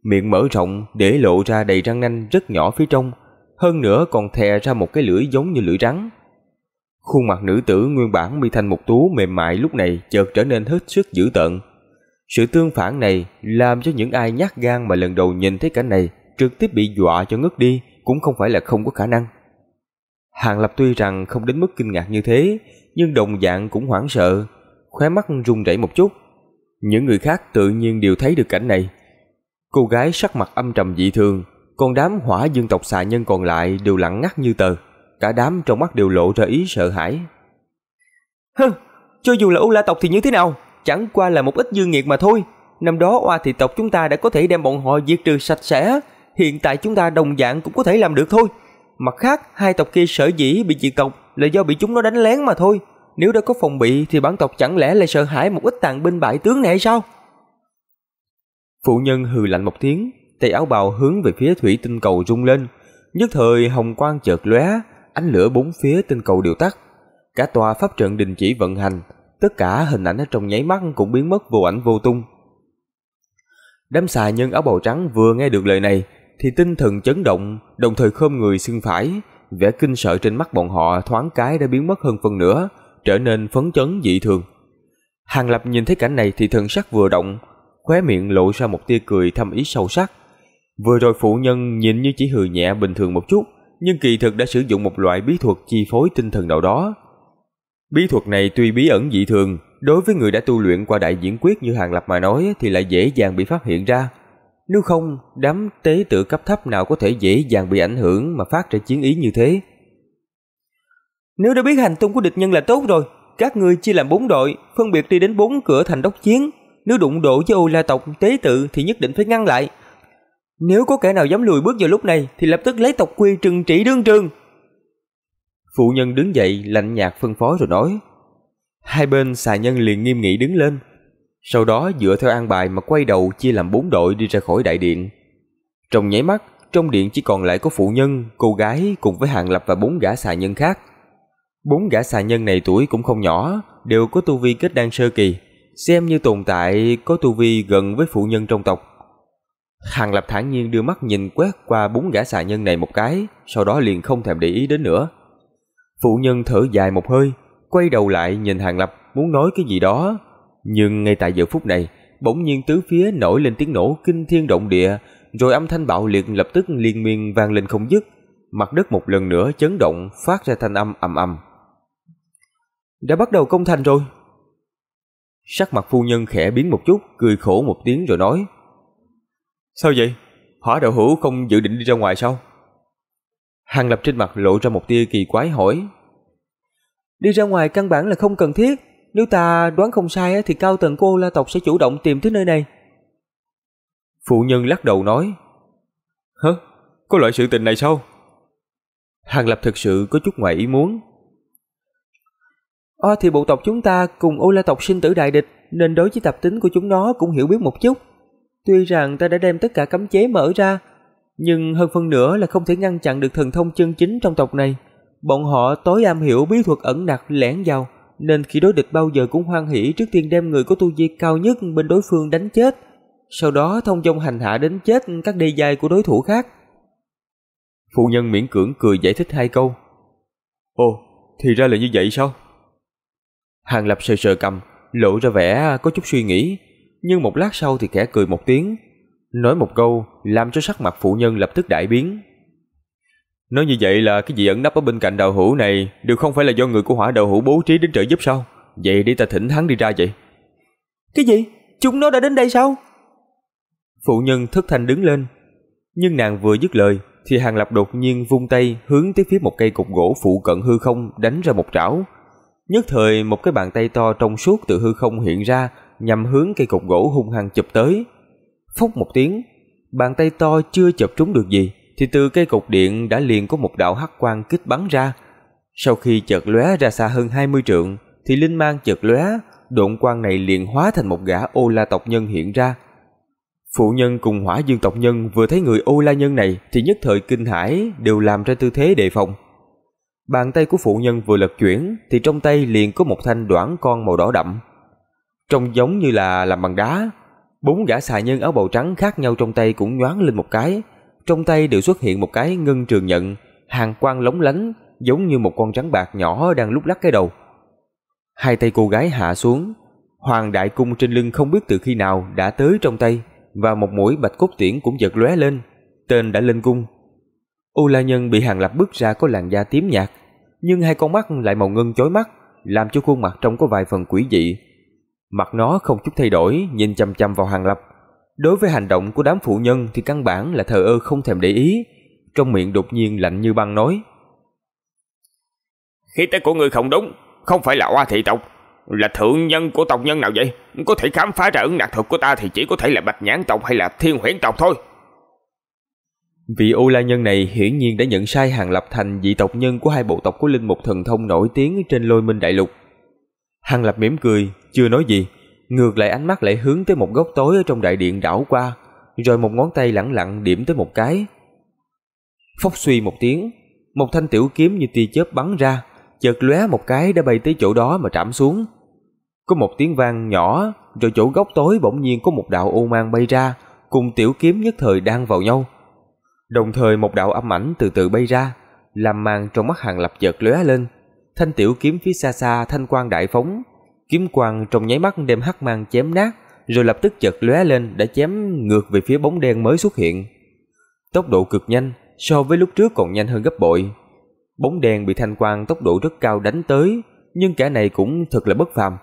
miệng mở rộng để lộ ra đầy răng nanh rất nhỏ phía trong, hơn nữa còn thè ra một cái lưỡi giống như lưỡi rắn. Khuôn mặt nữ tử nguyên bản mi thanh một tú mềm mại lúc này chợt trở nên hết sức dữ tợn. Sự tương phản này làm cho những ai nhát gan mà lần đầu nhìn thấy cảnh này trực tiếp bị dọa cho ngất đi cũng không phải là không có khả năng. Hàng Lập tuy rằng không đến mức kinh ngạc như thế, nhưng đồng dạng cũng hoảng sợ, khóe mắt rung rẩy một chút. Những người khác tự nhiên đều thấy được cảnh này. Cô gái sắc mặt âm trầm dị thường, còn đám hỏa dương tộc xà nhân còn lại đều lặng ngắt như tờ cả đám trong mắt đều lộ ra ý sợ hãi. Hừ, cho dù là U La tộc thì như thế nào, chẳng qua là một ít dương nghiệt mà thôi. Năm đó oa thị tộc chúng ta đã có thể đem bọn họ diệt trừ sạch sẽ, hiện tại chúng ta đồng dạng cũng có thể làm được thôi. Mặt khác, hai tộc kia sở dĩ bị diệt tộc là do bị chúng nó đánh lén mà thôi. Nếu đã có phòng bị thì bản tộc chẳng lẽ lại sợ hãi một ít tàn binh bại tướng này hay sao? Phụ nhân hừ lạnh một tiếng, tay áo bào hướng về phía thủy tinh cầu rung lên, nhất thời hồng quang chợt lóe, ánh lửa bốn phía tinh cầu đều tắt. Cả tòa pháp trận đình chỉ vận hành, tất cả hình ảnh ở trong nháy mắt cũng biến mất vô ảnh vô tung. Đám xà nhân áo bào trắng vừa nghe được lời này thì tinh thần chấn động, đồng thời khom người xương phải, vẻ kinh sợ trên mắt bọn họ thoáng cái đã biến mất hơn phần nữa, trở nên phấn chấn dị thường. Hàng Lập nhìn thấy cảnh này thì thần sắc vừa động, khóe miệng lộ ra một tia cười thâm ý sâu sắc. Vừa rồi phụ nhân nhìn như chỉ hừ nhẹ bình thường một chút, nhưng kỳ thực đã sử dụng một loại bí thuật chi phối tinh thần nào đó. Bí thuật này tuy bí ẩn dị thường, đối với người đã tu luyện qua đại diễn quyết như Hàng Lập mà nói thì lại dễ dàng bị phát hiện ra. Nếu không, đám tế tự cấp thấp nào có thể dễ dàng bị ảnh hưởng mà phát ra chiến ý như thế. Nếu đã biết hành tung của địch nhân là tốt rồi, các ngươi chia làm bốn đội, phân biệt đi đến bốn cửa thành đốc chiến. Nếu đụng độ với ô la tộc tế tự thì nhất định phải ngăn lại, nếu có kẻ nào dám lùi bước vào lúc này thì lập tức lấy tộc quy trừng trị đương trường. Phụ nhân đứng dậy lạnh nhạt phân phó rồi nói. Hai bên xà nhân liền nghiêm nghị đứng lên. Sau đó dựa theo an bài mà quay đầu chia làm bốn đội đi ra khỏi đại điện. Trong nháy mắt, trong điện chỉ còn lại có phụ nhân, cô gái cùng với hạng Lập và bốn gã xà nhân khác. Bốn gã xà nhân này tuổi cũng không nhỏ, đều có tu vi kết đan sơ kỳ, xem như tồn tại có tu vi gần với phụ nhân trong tộc. Hàng Lập thản nhiên đưa mắt nhìn quét qua bốn gã xà nhân này một cái, sau đó liền không thèm để ý đến nữa. Phụ nhân thở dài một hơi, quay đầu lại nhìn Hàng Lập muốn nói cái gì đó, nhưng ngay tại giờ phút này, bỗng nhiên tứ phía nổi lên tiếng nổ kinh thiên động địa, rồi âm thanh bạo liệt lập tức liên miên vang lên không dứt, mặt đất một lần nữa chấn động phát ra thanh âm ầm ầm. Đã bắt đầu công thành rồi. Sắc mặt phu nhân khẽ biến một chút, cười khổ một tiếng rồi nói: Sao vậy? Hỏa đạo hữu không dự định đi ra ngoài sao? Hàng lập trên mặt lộ ra một tia kỳ quái hỏi. Đi ra ngoài căn bản là không cần thiết. Nếu ta đoán không sai thì cao tầng cô la tộc sẽ chủ động tìm tới nơi này. Phụ nhân lắc đầu nói. Hả? Có loại sự tình này sao? Hàng lập thực sự có chút ngoài ý muốn. Ờ thì bộ tộc chúng ta cùng ô la tộc sinh tử đại địch nên đối với tập tính của chúng nó cũng hiểu biết một chút. Tuy rằng ta đã đem tất cả cấm chế mở ra, nhưng hơn phân nữa là không thể ngăn chặn được thần thông chân chính trong tộc này. Bọn họ tối am hiểu bí thuật ẩn nặc lẻn vào, nên khi đối địch bao giờ cũng hoan hỉ trước tiên đem người có tu vi cao nhất bên đối phương đánh chết, sau đó thông dong hành hạ đến chết các đề dài của đối thủ khác. Phụ nhân miễn cưỡng cười giải thích hai câu. Ồ, thì ra là như vậy sao? Hàng Lập sờ sờ cầm, lộ ra vẻ có chút suy nghĩ, nhưng một lát sau thì khẽ cười một tiếng, nói một câu làm cho sắc mặt phụ nhân lập tức đại biến. Nói như vậy là cái gì ẩn nấp ở bên cạnh đầu hữu này đều không phải là do người của hỏa đầu hữu bố trí đến trợ giúp sao? Vậy đi ta thỉnh hắn đi ra vậy. Cái gì? Chúng nó đã đến đây sao? Phụ nhân thất thanh đứng lên, nhưng nàng vừa dứt lời thì Hàng Lập đột nhiên vung tay hướng tới phía một cây cục gỗ phụ cận hư không đánh ra một trảo. Nhất thời một cái bàn tay to trong suốt từ hư không hiện ra nhằm hướng cây cột gỗ hung hăng chụp tới. Phốc một tiếng, bàn tay to chưa chụp trúng được gì thì từ cây cột điện đã liền có một đạo hắc quang kích bắn ra. Sau khi chợt lóe ra xa hơn 20 trượng thì linh mang chợt lóe, độn quang này liền hóa thành một gã ô la tộc nhân hiện ra. Phụ nhân cùng hỏa dương tộc nhân vừa thấy người ô la nhân này thì nhất thời kinh hãi đều làm ra tư thế đề phòng. Bàn tay của phụ nhân vừa lật chuyển thì trong tay liền có một thanh đoạn con màu đỏ đậm trông giống như là làm bằng đá. Bốn gã xà nhân áo bầu trắng khác nhau trong tay cũng nhoáng lên một cái, trong tay đều xuất hiện một cái ngân trường nhận, hàng quang lóng lánh, giống như một con rắn bạc nhỏ đang lúc lắc cái đầu. Hai tay cô gái hạ xuống, hoàng đại cung trên lưng không biết từ khi nào đã tới trong tay và một mũi bạch cốt tiễn cũng giật lóe lên, tên đã lên cung. U La Nhân bị hàng lập bước ra có làn da tím nhạt, nhưng hai con mắt lại màu ngân chói mắt, làm cho khuôn mặt trông có vài phần quỷ dị, Mặt nó không chút thay đổi, nhìn chăm chăm vào Hàng Lập. Đối với hành động của đám phụ nhân thì căn bản là thờ ơ không thèm để ý, trong miệng đột nhiên lạnh như băng nói. Khi tế của người không đúng, không phải là oa thị tộc, là thượng nhân của tộc nhân nào vậy? Có thể khám phá ra ứng đặc thuật của ta thì chỉ có thể là bạch nhãn tộc hay là thiên huyễn tộc thôi. Vị ô la nhân này hiển nhiên đã nhận sai hàng lập thành vị tộc nhân của hai bộ tộc của linh mục thần thông nổi tiếng trên lôi minh đại lục. Hàng lập mỉm cười, chưa nói gì, ngược lại ánh mắt lại hướng tới một góc tối ở trong đại điện đảo qua, rồi một ngón tay lẳng lặng điểm tới một cái. Phốc suy một tiếng, một thanh tiểu kiếm như tia chớp bắn ra, chợt lóe một cái đã bay tới chỗ đó mà trảm xuống. Có một tiếng vang nhỏ, rồi chỗ góc tối bỗng nhiên có một đạo ô mang bay ra, cùng tiểu kiếm nhất thời đang vào nhau. Đồng thời một đạo âm ảnh từ từ bay ra, làm màn trong mắt Hàng Lập chợt lóe lên. Thanh tiểu kiếm phía xa xa thanh quang đại phóng, Kiếm quang trong nháy mắt đem hắc mang chém nát, rồi lập tức chợt lóe lên đã chém ngược về phía bóng đen mới xuất hiện. Tốc độ cực nhanh, so với lúc trước còn nhanh hơn gấp bội. Bóng đen bị thanh quang tốc độ rất cao đánh tới, nhưng kẻ này cũng thật là bất phàm.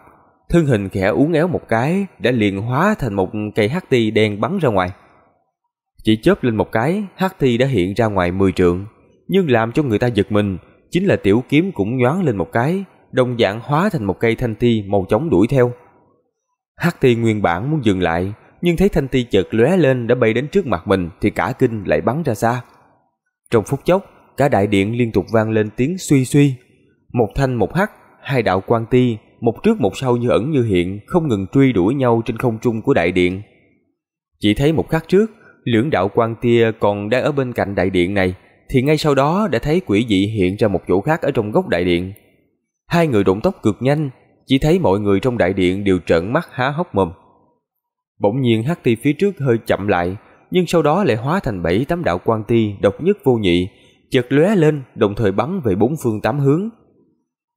Thân hình khẽ uốn éo một cái, đã liền hóa thành một cây hắc ti đen bắn ra ngoài. Chỉ chớp lên một cái, hắc ti đã hiện ra ngoài 10 trượng, nhưng làm cho người ta giật mình, chính là tiểu kiếm cũng nhoáng lên một cái, đồng dạng hóa thành một cây thanh ti màu chóng đuổi theo. Hắc ti nguyên bản muốn dừng lại, nhưng thấy thanh ti chợt lóe lên đã bay đến trước mặt mình thì cả kinh lại bắn ra xa. Trong phút chốc, cả đại điện liên tục vang lên tiếng suy suy. Một thanh một hắc, hai đạo quan ti, một trước một sau như ẩn như hiện, không ngừng truy đuổi nhau trên không trung của đại điện. Chỉ thấy một khắc trước, lưỡng đạo quan tia còn đang ở bên cạnh đại điện này, thì ngay sau đó đã thấy quỷ dị hiện ra một chỗ khác ở trong góc đại điện. Hai người động tóc cực nhanh, chỉ thấy mọi người trong đại điện đều trợn mắt há hốc mồm. Bỗng nhiên hắc ti phía trước hơi chậm lại, nhưng sau đó lại hóa thành bảy tấm đạo quan ti độc nhất vô nhị, chợt lóe lên, đồng thời bắn về bốn phương tám hướng.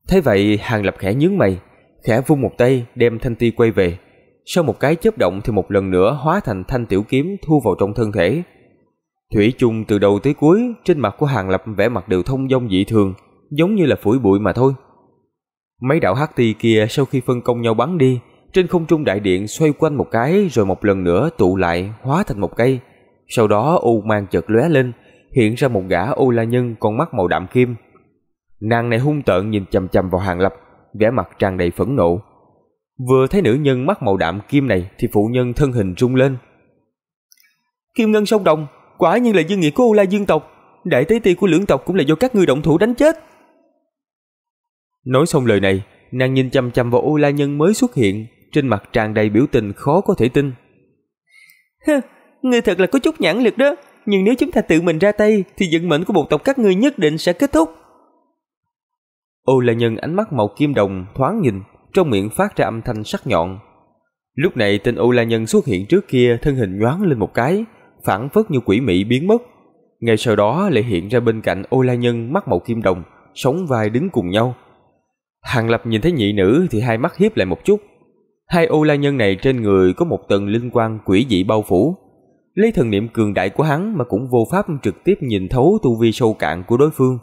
Thế vậy, Hàng Lập khẽ nhướng mày, khẽ vung một tay đem thanh ti quay về. Sau một cái chớp động thì một lần nữa hóa thành thanh tiểu kiếm thu vào trong thân thể. Thủy chung từ đầu tới cuối, trên mặt của Hàng Lập vẻ mặt đều thông dong dị thường, giống như là phủi bụi mà thôi. Mấy đạo hắc ti kia sau khi phân công nhau bắn đi, trên không trung đại điện xoay quanh một cái rồi một lần nữa tụ lại hóa thành một cây. Sau đó u mang chợt lóe lên, hiện ra một gã u la nhân con mắt màu đạm kim. Nàng này hung tợn nhìn chằm chằm vào Hàng Lập, vẻ mặt tràn đầy phẫn nộ. Vừa thấy nữ nhân mắt màu đạm kim này thì phụ nhân thân hình rung lên. Kim Ngân sông đồng, quả nhiên là dương nghĩa của ô la dương tộc, đại tế ti của lưỡng tộc cũng là do các ngươi động thủ đánh chết. Nói xong lời này, nàng nhìn chăm chăm vào ô la nhân mới xuất hiện, trên mặt tràn đầy biểu tình khó có thể tin. Hừ, ngươi thật là có chút nhãn lực đó, nhưng nếu chúng ta tự mình ra tay thì vận mệnh của bộ tộc các ngươi nhất định sẽ kết thúc. Ô la nhân ánh mắt màu kim đồng thoáng nhìn, trong miệng phát ra âm thanh sắc nhọn. Lúc này tên ô la nhân xuất hiện trước kia thân hình nhoáng lên một cái, phản phất như quỷ mị biến mất. Ngay sau đó lại hiện ra bên cạnh ô la nhân mắt màu kim đồng, sống vai đứng cùng nhau. Hàng Lập nhìn thấy nhị nữ thì hai mắt hiếp lại một chút. Hai ô la nhân này trên người có một tầng linh quan quỷ dị bao phủ. Lấy thần niệm cường đại của hắn mà cũng vô pháp trực tiếp nhìn thấu tu vi sâu cạn của đối phương.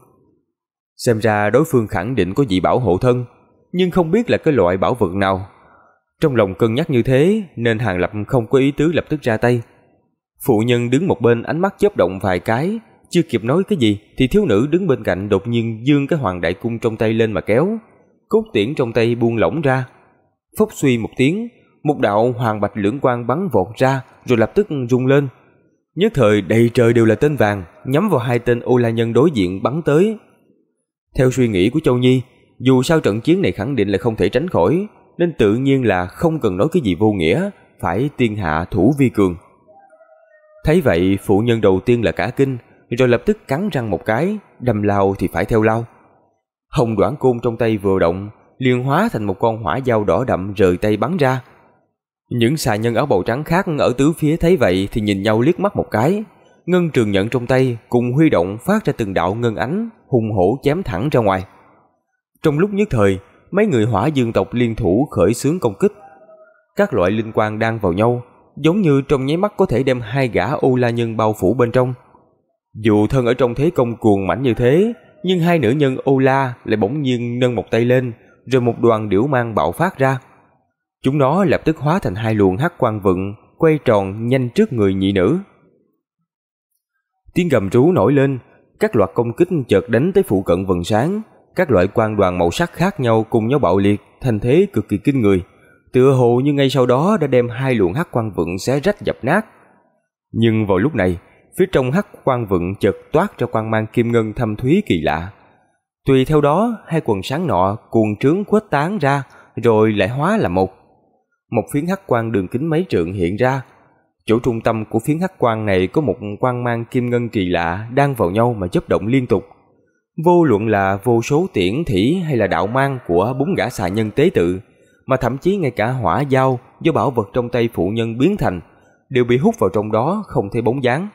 Xem ra đối phương khẳng định có dị bảo hộ thân, nhưng không biết là cái loại bảo vật nào. Trong lòng cân nhắc như thế nên Hàng Lập không có ý tứ lập tức ra tay. Phụ nhân đứng một bên ánh mắt chớp động vài cái, chưa kịp nói cái gì thì thiếu nữ đứng bên cạnh đột nhiên dương cái hoàng đại cung trong tay lên mà kéo cốt tiễn trong tay buông lỏng ra. Phốc suy một tiếng, một đạo hoàng bạch lưỡng quang bắn vọt ra rồi lập tức rung lên. Nhất thời đầy trời đều là tên vàng, nhắm vào hai tên ô la nhân đối diện bắn tới. Theo suy nghĩ của Châu Nhi, dù sao trận chiến này khẳng định là không thể tránh khỏi, nên tự nhiên là không cần nói cái gì vô nghĩa, phải tiên hạ thủ vi cường. Thấy vậy, phụ nhân đầu tiên là cả kinh, rồi lập tức cắn răng một cái, đầm lao thì phải theo lao. Hồng đoạn côn trong tay vừa động, liền hóa thành một con hỏa dao đỏ đậm rời tay bắn ra. Những xà nhân áo bào trắng khác ở tứ phía thấy vậy thì nhìn nhau liếc mắt một cái. Ngân trường nhận trong tay cùng huy động phát ra từng đạo ngân ánh, hùng hổ chém thẳng ra ngoài. Trong lúc nhất thời, mấy người hỏa dương tộc liên thủ khởi xướng công kích. Các loại linh quan đang vào nhau, giống như trong nháy mắt có thể đem hai gã ô la nhân bao phủ bên trong. Dù thân ở trong thế công cuồng mãnh như thế, nhưng hai nữ nhân Ola lại bỗng nhiên nâng một tay lên, rồi một đoàn điểu mang bạo phát ra. Chúng nó lập tức hóa thành hai luồng hắc quang vựng, quay tròn nhanh trước người nhị nữ. Tiếng gầm rú nổi lên, các loạt công kích chợt đánh tới phụ cận vầng sáng, các loại quang đoàn màu sắc khác nhau cùng nhau bạo liệt, thành thế cực kỳ kinh người. Tựa hồ như ngay sau đó đã đem hai luồng hắc quang vựng xé rách dập nát. Nhưng vào lúc này, phía trong hắc quan vựng chợt toát ra quang mang kim ngân thâm thúy kỳ lạ. Tùy theo đó, hai quần sáng nọ cuồn trướng khuếch tán ra, rồi lại hóa là một. Một phiến hắc quan đường kính mấy trượng hiện ra. Chỗ trung tâm của phiến hắc quan này có một quang mang kim ngân kỳ lạ đang vào nhau mà chớp động liên tục. Vô luận là vô số tiễn thỉ hay là đạo mang của bốn gã xà nhân tế tự, mà thậm chí ngay cả hỏa dao do bảo vật trong tay phụ nhân biến thành, đều bị hút vào trong đó không thấy bóng dáng.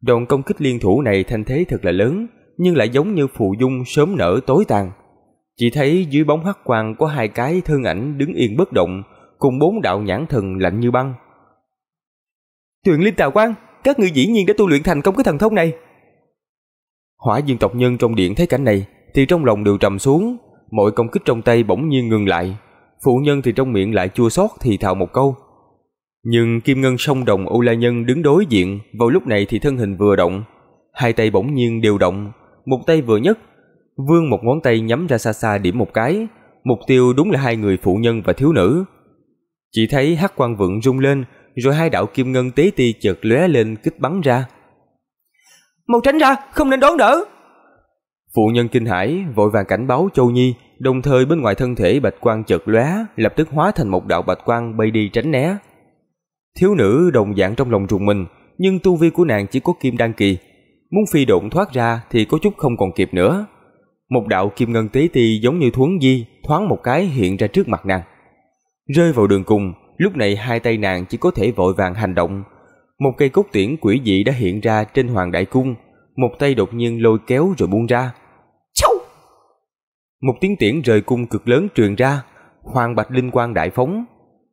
Đòn công kích liên thủ này thanh thế thật là lớn, nhưng lại giống như phù dung sớm nở tối tàn. Chỉ thấy dưới bóng hắc quang có hai cái thân ảnh đứng yên bất động, cùng bốn đạo nhãn thần lạnh như băng. Tuyền Linh Tào Quang, các ngươi dĩ nhiên đã tu luyện thành công cái thần thông này. Hỏa diên tộc nhân trong điện thấy cảnh này thì trong lòng đều trầm xuống, mọi công kích trong tay bỗng nhiên ngừng lại. Phụ nhân thì trong miệng lại chua xót thì thào một câu. Nhưng Kim Ngân song đồng u La Nhân đứng đối diện, vào lúc này thì thân hình vừa động, hai tay bỗng nhiên đều động, một tay vừa nhấc, vươn một ngón tay nhắm ra xa xa điểm một cái, mục tiêu đúng là hai người phụ nhân và thiếu nữ. Chỉ thấy hắc quang vượng rung lên, rồi hai đạo kim ngân tế ti chợt lóe lên kích bắn ra. "Mau tránh ra, không nên đón đỡ." Phụ nhân kinh hãi vội vàng cảnh báo Châu Nhi, đồng thời bên ngoài thân thể bạch quang chợt lóe, lập tức hóa thành một đạo bạch quang bay đi tránh né. Thiếu nữ đồng dạng trong lòng rùng mình, nhưng tu vi của nàng chỉ có kim đan kỳ, muốn phi độn thoát ra thì có chút không còn kịp nữa. Một đạo kim ngân tế ti giống như thuấn di, thoáng một cái hiện ra trước mặt nàng. Rơi vào đường cùng, lúc này hai tay nàng chỉ có thể vội vàng hành động. Một cây cốt tiễn quỷ dị đã hiện ra trên hoàng đại cung, một tay đột nhiên lôi kéo rồi buông ra. Chau! Một tiếng tiễn rời cung cực lớn truyền ra, hoàng bạch linh quang đại phóng,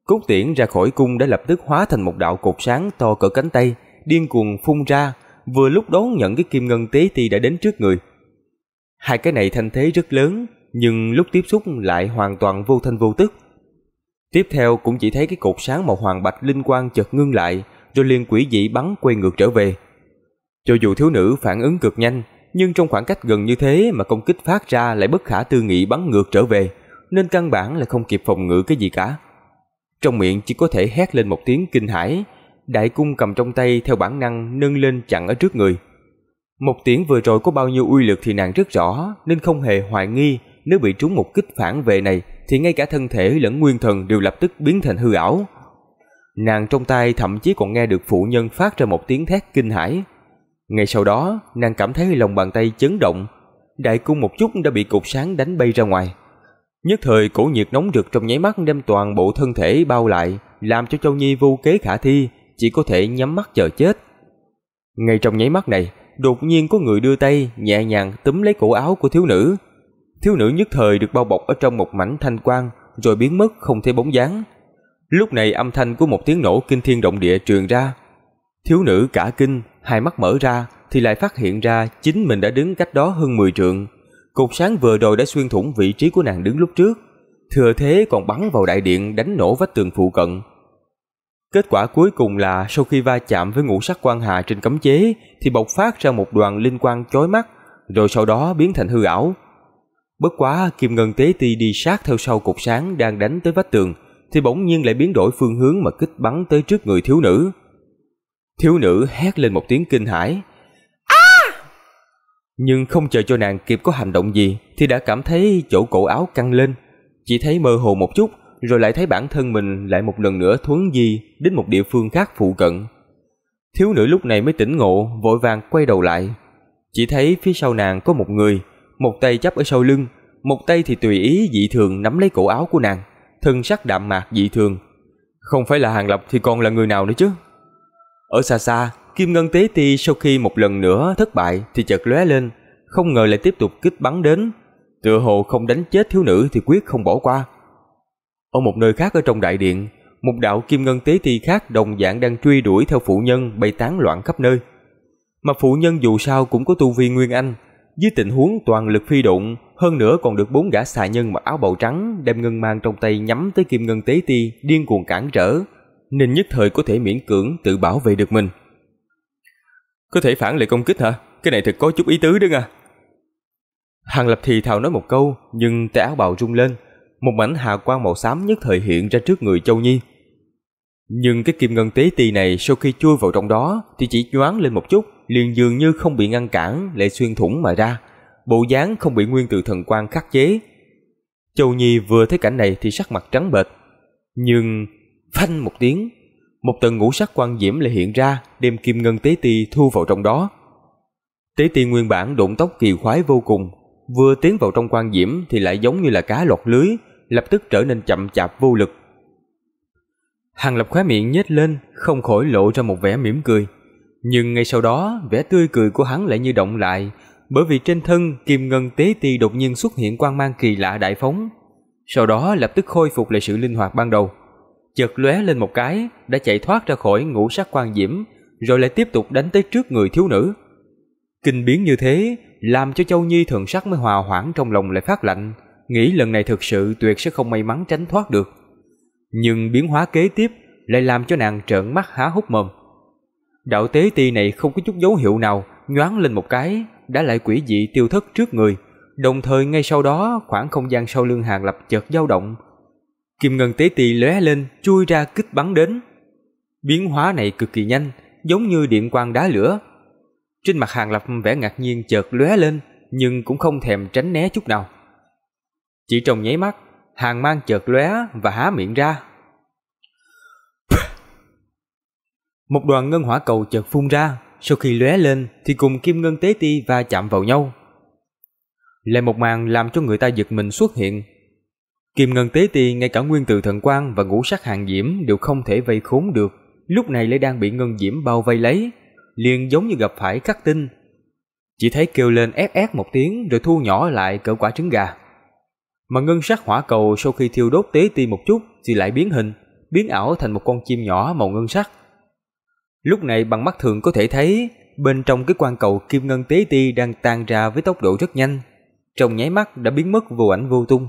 Cốt tiễn ra khỏi cung đã lập tức hóa thành một đạo cột sáng to cỡ cánh tay, điên cuồng phun ra, vừa lúc đón nhận cái kim ngân tế thì đã đến trước người. Hai cái này thanh thế rất lớn, nhưng lúc tiếp xúc lại hoàn toàn vô thanh vô tức. Tiếp theo cũng chỉ thấy cái cột sáng màu hoàng bạch linh quang chợt ngưng lại, rồi liền quỷ dị bắn quay ngược trở về. Cho dù thiếu nữ phản ứng cực nhanh, nhưng trong khoảng cách gần như thế mà công kích phát ra lại bất khả tư nghị bắn ngược trở về, nên căn bản là không kịp phòng ngự cái gì cả trong miệng chỉ có thể hét lên một tiếng kinh hãi, đại cung cầm trong tay theo bản năng nâng lên chặn ở trước người. Một tiếng vừa rồi có bao nhiêu uy lực thì nàng rất rõ, nên không hề hoài nghi nếu bị trúng một kích phản vệ này thì ngay cả thân thể lẫn nguyên thần đều lập tức biến thành hư ảo. Nàng trong tay thậm chí còn nghe được phụ nhân phát ra một tiếng thét kinh hãi. Ngay sau đó, nàng cảm thấy lòng bàn tay chấn động, đại cung một chút đã bị cục sáng đánh bay ra ngoài. Nhất thời cổ nhiệt nóng rực trong nháy mắt đem toàn bộ thân thể bao lại, làm cho Châu Nhi vô kế khả thi, chỉ có thể nhắm mắt chờ chết. Ngay trong nháy mắt này, đột nhiên có người đưa tay nhẹ nhàng túm lấy cổ áo của thiếu nữ. Thiếu nữ nhất thời được bao bọc ở trong một mảnh thanh quang, rồi biến mất không thấy bóng dáng. Lúc này âm thanh của một tiếng nổ kinh thiên động địa truyền ra. Thiếu nữ cả kinh, hai mắt mở ra thì lại phát hiện ra chính mình đã đứng cách đó hơn 10 trượng. Cục sáng vừa rồi đã xuyên thủng vị trí của nàng đứng lúc trước, thừa thế còn bắn vào đại điện đánh nổ vách tường phụ cận. Kết quả cuối cùng là sau khi va chạm với ngũ sắc quan hà trên cấm chế thì bộc phát ra một đoàn linh quang chói mắt, rồi sau đó biến thành hư ảo. Bất quá Kim Ngân Tế Ti đi sát theo sau cục sáng đang đánh tới vách tường thì bỗng nhiên lại biến đổi phương hướng mà kích bắn tới trước người thiếu nữ. Thiếu nữ hét lên một tiếng kinh hãi, nhưng không chờ cho nàng kịp có hành động gì thì đã cảm thấy chỗ cổ áo căng lên. Chỉ thấy mơ hồ một chút rồi lại thấy bản thân mình lại một lần nữa thuấn di đến một địa phương khác phụ cận. Thiếu nữ lúc này mới tỉnh ngộ, vội vàng quay đầu lại. Chỉ thấy phía sau nàng có một người, một tay chắp ở sau lưng, một tay thì tùy ý dị thường nắm lấy cổ áo của nàng, thân sắc đạm mạc dị thường. Không phải là Hàng Lập thì còn là người nào nữa chứ? Ở xa xa, Kim Ngân Tế Ti sau khi một lần nữa thất bại thì chợt lóe lên, không ngờ lại tiếp tục kích bắn đến. Tựa hồ không đánh chết thiếu nữ thì quyết không bỏ qua. Ở một nơi khác ở trong đại điện, một đạo Kim Ngân Tế Ti khác đồng dạng đang truy đuổi theo phụ nhân bay tán loạn khắp nơi. Mà phụ nhân dù sao cũng có tu vi Nguyên Anh, dưới tình huống toàn lực phi động hơn nữa còn được bốn gã xà nhân mặc áo bào trắng đem ngân mang trong tay nhắm tới Kim Ngân Tế Ti điên cuồng cản trở, nên nhất thời có thể miễn cưỡng tự bảo vệ được mình. Có thể phản lại công kích hả? Cái này thật có chút ý tứ đó nha. Hàng Lập thì thào nói một câu, nhưng tay áo bào rung lên, một mảnh hà quang màu xám nhất thời hiện ra trước người Châu Nhi. Nhưng cái kim ngân tế ti này sau khi chui vào trong đó thì chỉ nhoáng lên một chút, liền dường như không bị ngăn cản, lại xuyên thủng mà ra, bộ dáng không bị nguyên tự thần quang khắc chế. Châu Nhi vừa thấy cảnh này thì sắc mặt trắng bệch, nhưng phanh một tiếng, một tầng ngũ sắc quan diễm lại hiện ra, đem kim ngân tế ti thu vào trong đó. Tế ti nguyên bản độn tóc kỳ khoái vô cùng, vừa tiến vào trong quan diễm thì lại giống như là cá lọt lưới, lập tức trở nên chậm chạp vô lực. Hàng lập khóe miệng nhếch lên, không khỏi lộ ra một vẻ mỉm cười. Nhưng ngay sau đó, vẻ tươi cười của hắn lại như động lại, bởi vì trên thân kim ngân tế ti đột nhiên xuất hiện quang mang kỳ lạ đại phóng. Sau đó lập tức khôi phục lại sự linh hoạt ban đầu chợt lóe lên một cái, đã chạy thoát ra khỏi ngũ sắc quan diễm, rồi lại tiếp tục đánh tới trước người thiếu nữ. Kinh biến như thế, làm cho Châu Nhi thượng sắc mới hòa hoãn trong lòng lại phát lạnh, nghĩ lần này thực sự tuyệt sẽ không may mắn tránh thoát được. Nhưng biến hóa kế tiếp lại làm cho nàng trợn mắt há hốc mồm. Đạo tế ti này không có chút dấu hiệu nào, nhoáng lên một cái, đã lại quỷ dị tiêu thất trước người, đồng thời ngay sau đó khoảng không gian sau lưng hàng lập chợt dao động, Kim ngân tế tỳ lóe lên, chui ra kích bắn đến. Biến hóa này cực kỳ nhanh, giống như điện quang đá lửa. Trên mặt Hàng Lập vẻ ngạc nhiên chợt lóe lên, nhưng cũng không thèm tránh né chút nào. Chỉ trong nháy mắt, Hàng mang chợt lóe và há miệng ra. Một đoàn ngân hỏa cầu chợt phun ra, sau khi lóe lên thì cùng kim ngân tế ti va chạm vào nhau. Lại một màn làm cho người ta giật mình xuất hiện, Kim Ngân Tế Ti ngay cả nguyên từ thần quang và ngũ sắc hàng diễm đều không thể vây khốn được, lúc này lại đang bị ngân diễm bao vây lấy, liền giống như gặp phải khắc tinh. Chỉ thấy kêu lên ép ép một tiếng rồi thu nhỏ lại cỡ quả trứng gà. Mà ngân sắc hỏa cầu sau khi thiêu đốt Tế Ti một chút thì lại biến hình, biến ảo thành một con chim nhỏ màu ngân sắc. Lúc này bằng mắt thường có thể thấy, bên trong cái quan cầu kim ngân tế ti đang tan ra với tốc độ rất nhanh, trong nháy mắt đã biến mất vô ảnh vô tung.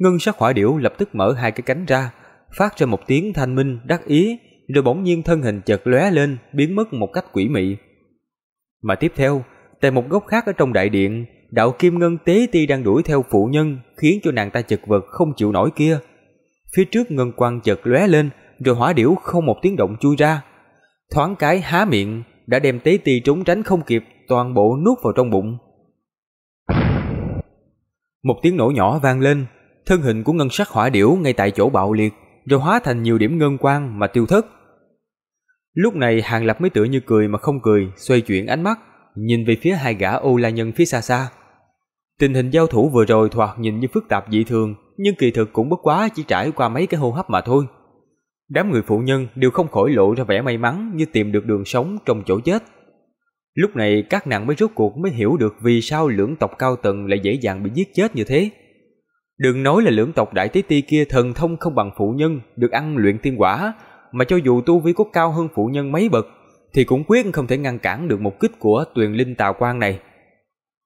Ngân sắc hỏa điểu lập tức mở hai cái cánh ra, phát ra một tiếng thanh minh đắc ý, rồi bỗng nhiên thân hình chợt lóe lên, biến mất một cách quỷ mị. Mà tiếp theo, tại một góc khác ở trong đại điện, đạo kim ngân tế ti đang đuổi theo phụ nhân, khiến cho nàng ta chật vật không chịu nổi kia. Phía trước ngân quang chợt lóe lên, rồi hỏa điểu không một tiếng động chui ra. Thoáng cái há miệng, đã đem tế ti trốn tránh không kịp, toàn bộ nuốt vào trong bụng. Một tiếng nổ nhỏ vang lên, thân hình của ngân sắc hỏa điểu ngay tại chỗ bạo liệt, rồi hóa thành nhiều điểm ngân quang mà tiêu thất. Lúc này Hàng Lập mới tựa như cười mà không cười, xoay chuyển ánh mắt, nhìn về phía hai gã ô la nhân phía xa xa. Tình hình giao thủ vừa rồi thoạt nhìn như phức tạp dị thường, nhưng kỳ thực cũng bất quá chỉ trải qua mấy cái hô hấp mà thôi. Đám người phụ nhân đều không khỏi lộ ra vẻ may mắn như tìm được đường sống trong chỗ chết. Lúc này các nàng mới rốt cuộc mới hiểu được vì sao lưỡng tộc cao tầng lại dễ dàng bị giết chết như thế. Đừng nói là lưỡng tộc đại tế ti kia thần thông không bằng phụ nhân, được ăn luyện tiên quả, mà cho dù tu vi có cao hơn phụ nhân mấy bậc, thì cũng quyết không thể ngăn cản được một kích của tuyền linh tào quan này.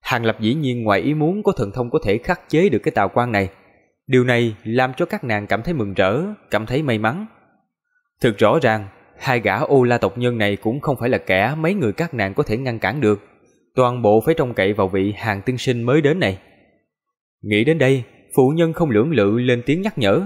Hàng Lập dĩ nhiên ngoài ý muốn có thần thông có thể khắc chế được cái tào quan này. Điều này làm cho các nàng cảm thấy mừng rỡ, cảm thấy may mắn. Thực rõ ràng, hai gã ô la tộc nhân này cũng không phải là kẻ mấy người các nàng có thể ngăn cản được. Toàn bộ phải trông cậy vào vị hàng tiên sinh mới đến này. Nghĩ đến đây, phụ nhân không lưỡng lự lên tiếng nhắc nhở.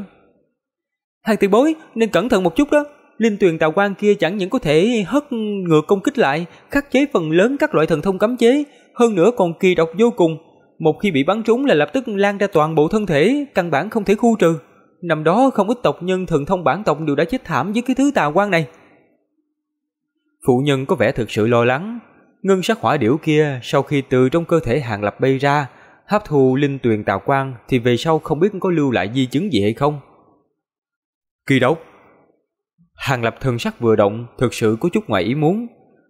Hàng tiền bối nên cẩn thận một chút đó. Linh tuyền tào quan kia chẳng những có thể hất ngược công kích lại, khắc chế phần lớn các loại thần thông cấm chế, hơn nữa còn kỳ độc vô cùng. Một khi bị bắn trúng là lập tức lan ra toàn bộ thân thể, căn bản không thể khu trừ. Năm đó không ít tộc nhân thần thông bản tộc đều đã chết thảm với cái thứ tà quan này. Phụ nhân có vẻ thực sự lo lắng. Ngân sát hỏa điểu kia sau khi từ trong cơ thể hàng lập bay ra, hấp thu linh tuyền tào quang thì về sau không biết có lưu lại di chứng gì hay không. Kỳ độc. Hàng lập thần sắc vừa động, thực sự có chút ngoài ý muốn.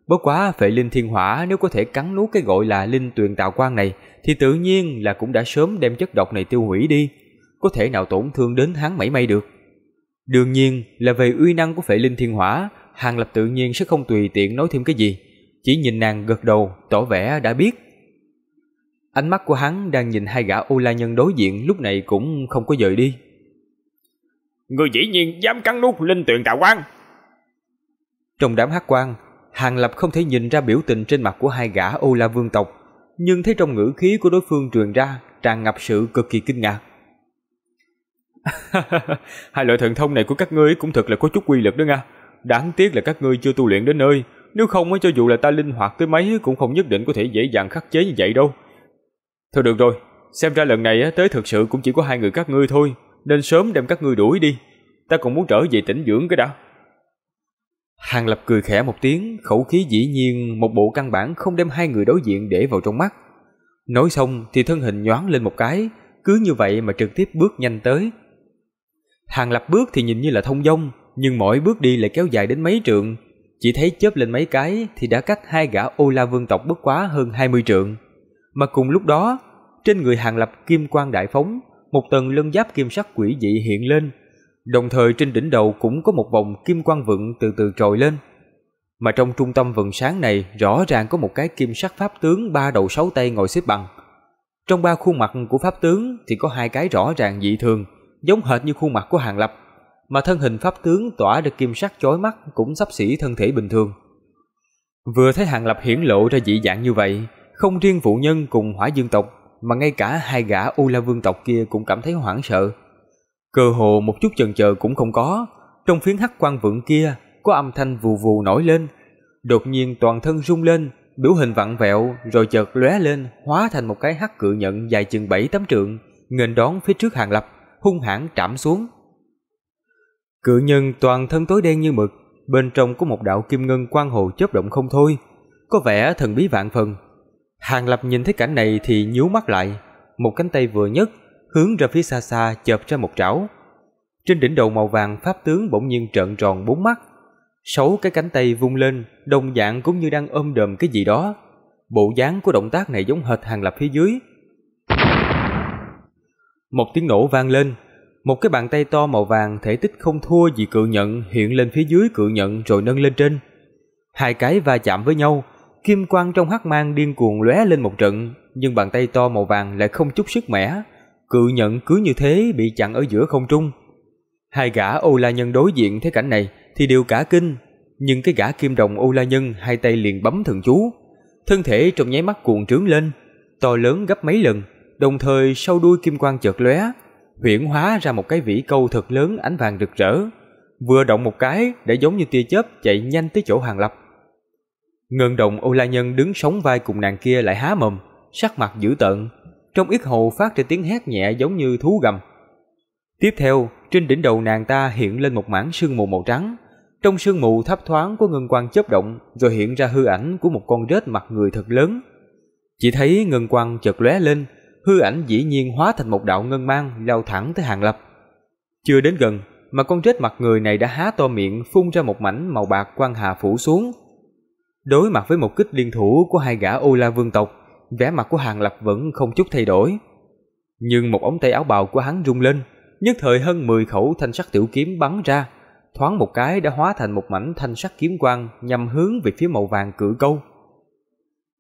Bất quá phệ linh thiên hỏa nếu có thể cắn nuốt cái gọi là linh tuyền tào quang này thì tự nhiên là cũng đã sớm đem chất độc này tiêu hủy đi, có thể nào tổn thương đến hắn mảy may được. Đương nhiên là về uy năng của phệ linh thiên hỏa, Hàng Lập tự nhiên sẽ không tùy tiện nói thêm cái gì, chỉ nhìn nàng gật đầu, tỏ vẻ đã biết. Ánh mắt của hắn đang nhìn hai gã ô la nhân đối diện lúc này cũng không có rời đi. Người dĩ nhiên dám cắn nuốt linh tuyền đạo quan. Trong đám hát quan, Hàng Lập không thể nhìn ra biểu tình trên mặt của hai gã ô la vương tộc, nhưng thấy trong ngữ khí của đối phương truyền ra tràn ngập sự cực kỳ kinh ngạc. hai loại thần thông này của các ngươi cũng thật là có chút quy lực đó nha. Đáng tiếc là các ngươi chưa tu luyện đến nơi, nếu không cho dù là ta linh hoạt tới mấy cũng không nhất định có thể dễ dàng khắc chế như vậy đâu. Thôi được rồi, xem ra lần này tới thực sự cũng chỉ có hai người các ngươi thôi, nên sớm đem các ngươi đuổi đi. Ta còn muốn trở về tỉnh dưỡng cái đã. Hàng Lập cười khẽ một tiếng, khẩu khí dĩ nhiên một bộ căn bản không đem hai người đối diện để vào trong mắt. Nói xong thì thân hình nhoáng lên một cái, cứ như vậy mà trực tiếp bước nhanh tới. Hàng Lập bước thì nhìn như là thông dong, nhưng mỗi bước đi lại kéo dài đến mấy trượng. Chỉ thấy chớp lên mấy cái thì đã cách hai gã ô la vương tộc bước quá hơn 20 trượng. Mà cùng lúc đó, trên người hàng lập kim quang đại phóng, một tầng lân giáp kim sắc quỷ dị hiện lên. Đồng thời trên đỉnh đầu cũng có một vòng kim quang vượng từ từ trồi lên. Mà trong trung tâm vầng sáng này rõ ràng có một cái kim sắc pháp tướng ba đầu sáu tay ngồi xếp bằng. Trong ba khuôn mặt của pháp tướng thì có hai cái rõ ràng dị thường, giống hệt như khuôn mặt của hàng lập. Mà thân hình pháp tướng tỏa được kim sắc chói mắt cũng sắp xỉ thân thể bình thường. Vừa thấy hàng lập hiển lộ ra dị dạng như vậy, không riêng phụ nhân cùng hỏa dương tộc mà ngay cả hai gã U La Vương tộc kia cũng cảm thấy hoảng sợ. Cơ hồ một chút chần chờ cũng không có, trong phiến hắc quan vượng kia có âm thanh vù vù nổi lên, đột nhiên toàn thân rung lên, biểu hình vặn vẹo rồi chợt lóe lên, hóa thành một cái hắc cự nhận dài chừng bảy tấm trượng, nghênh đón phía trước Hàng Lập, hung hãn trảm xuống. Cự nhân toàn thân tối đen như mực, bên trong có một đạo kim ngân quang hồ chớp động không thôi, có vẻ thần bí vạn phần. Hàng Lập nhìn thấy cảnh này thì nhíu mắt lại, một cánh tay vừa nhấc hướng ra phía xa xa chộp ra một trảo. Trên đỉnh đầu màu vàng pháp tướng bỗng nhiên trợn tròn bốn mắt, sáu cái cánh tay vung lên, đồng dạng cũng như đang ôm đờm cái gì đó. Bộ dáng của động tác này giống hệt Hàng Lập phía dưới. Một tiếng nổ vang lên, một cái bàn tay to màu vàng thể tích không thua gì cự nhận hiện lên phía dưới cự nhận rồi nâng lên trên. Hai cái va chạm với nhau, kim quang trong hắc mang điên cuồng lóe lên một trận, nhưng bàn tay to màu vàng lại không chút sức mẻ, cự nhận cứ như thế bị chặn ở giữa không trung. Hai gã ô la nhân đối diện thế cảnh này thì đều cả kinh, nhưng cái gã kim đồng ô la nhân hai tay liền bấm thần chú, thân thể trong nháy mắt cuồng trướng lên, to lớn gấp mấy lần, đồng thời sau đuôi kim quang chợt lóe, huyễn hóa ra một cái vĩ câu thật lớn ánh vàng rực rỡ, vừa động một cái đã giống như tia chớp chạy nhanh tới chỗ Hàng Lập. Ngân đồng ô la nhân đứng sóng vai cùng nàng kia lại há mồm, sắc mặt dữ tợn, trong yết hầu phát ra tiếng hét nhẹ giống như thú gầm. Tiếp theo, trên đỉnh đầu nàng ta hiện lên một mảng sương mù màu trắng. Trong sương mù thấp thoáng của ngân quang chớp động, rồi hiện ra hư ảnh của một con rết mặt người thật lớn. Chỉ thấy ngân quang chợt lóe lên, hư ảnh dĩ nhiên hóa thành một đạo ngân mang lao thẳng tới Hàng Lập. Chưa đến gần, mà con rết mặt người này đã há to miệng phun ra một mảnh màu bạc quang hà phủ xuống, Đối mặt với một kích liên thủ của hai gã ô la vương tộc, vẻ mặt của Hàng Lập vẫn không chút thay đổi. Nhưng một ống tay áo bào của hắn rung lên, nhất thời hơn 10 khẩu thanh sắc tiểu kiếm bắn ra, thoáng một cái đã hóa thành một mảnh thanh sắc kiếm quang nhằm hướng về phía màu vàng cự câu.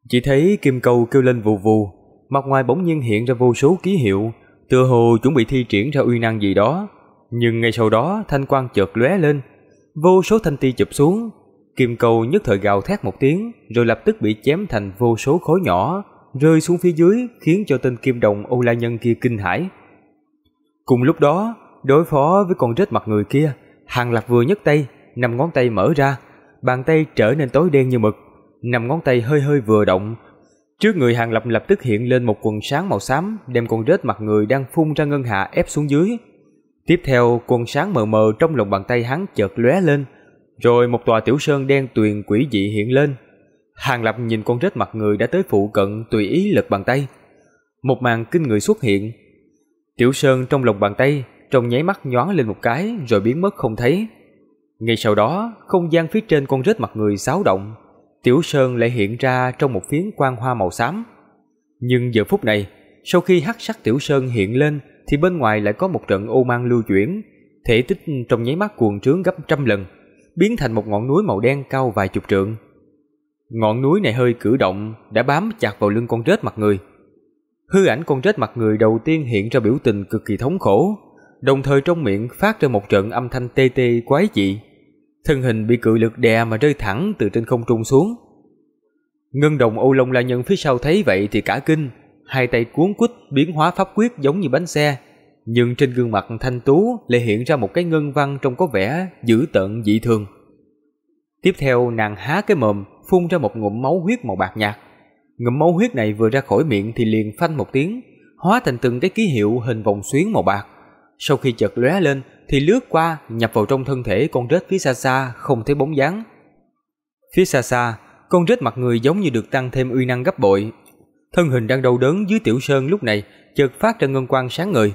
Chỉ thấy kim câu kêu lên vù vù, mặt ngoài bỗng nhiên hiện ra vô số ký hiệu, tựa hồ chuẩn bị thi triển ra uy năng gì đó. Nhưng ngay sau đó thanh quang chợt lóe lên, vô số thanh ti chụp xuống, Kim cầu nhất thời gào thét một tiếng, rồi lập tức bị chém thành vô số khối nhỏ, rơi xuống phía dưới khiến cho tên kim đồng ô la nhân kia kinh hãi. Cùng lúc đó, đối phó với con rết mặt người kia, Hàng Lập vừa nhấc tay, năm ngón tay mở ra, bàn tay trở nên tối đen như mực, năm ngón tay hơi hơi vừa động. Trước người Hàng Lập lập tức hiện lên một quần sáng màu xám, đem con rết mặt người đang phun ra ngân hạ ép xuống dưới. Tiếp theo, quần sáng mờ mờ trong lòng bàn tay hắn chợt lóe lên, rồi một tòa tiểu sơn đen tuyền quỷ dị hiện lên. Hàng Lập nhìn con rết mặt người đã tới phụ cận tùy ý lật bàn tay. Một màn kinh người xuất hiện. Tiểu sơn trong lòng bàn tay, trong nháy mắt nhoáng lên một cái rồi biến mất không thấy. Ngay sau đó, không gian phía trên con rết mặt người xáo động. Tiểu sơn lại hiện ra trong một phiến quang hoa màu xám. Nhưng giờ phút này, sau khi hắc sắc tiểu sơn hiện lên thì bên ngoài lại có một trận ô mang lưu chuyển, thể tích trong nháy mắt cuồng trướng gấp trăm lần biến thành một ngọn núi màu đen cao vài chục trượng. Ngọn núi này hơi cử động, đã bám chặt vào lưng con rết mặt người. Hư ảnh con rết mặt người đầu tiên hiện ra biểu tình cực kỳ thống khổ, đồng thời trong miệng phát ra một trận âm thanh tê tê quái dị. Thân hình bị cự lực đè mà rơi thẳng từ trên không trung xuống. Ngân đồng ô long la nhân phía sau thấy vậy thì cả kinh, hai tay cuốn quýt biến hóa pháp quyết giống như bánh xe, nhưng trên gương mặt thanh tú lại hiện ra một cái ngân văn trông có vẻ dữ tợn dị thường. Tiếp theo nàng há cái mồm, phun ra một ngụm máu huyết màu bạc nhạt. Ngụm máu huyết này vừa ra khỏi miệng thì liền phanh một tiếng, hóa thành từng cái ký hiệu hình vòng xuyến màu bạc. Sau khi chợt lóe lên thì lướt qua nhập vào trong thân thể con rết phía xa xa không thấy bóng dáng. Phía xa xa, con rết mặt người giống như được tăng thêm uy năng gấp bội. Thân hình đang đau đớn dưới tiểu sơn lúc này chợt phát ra ngân quang sáng ngời,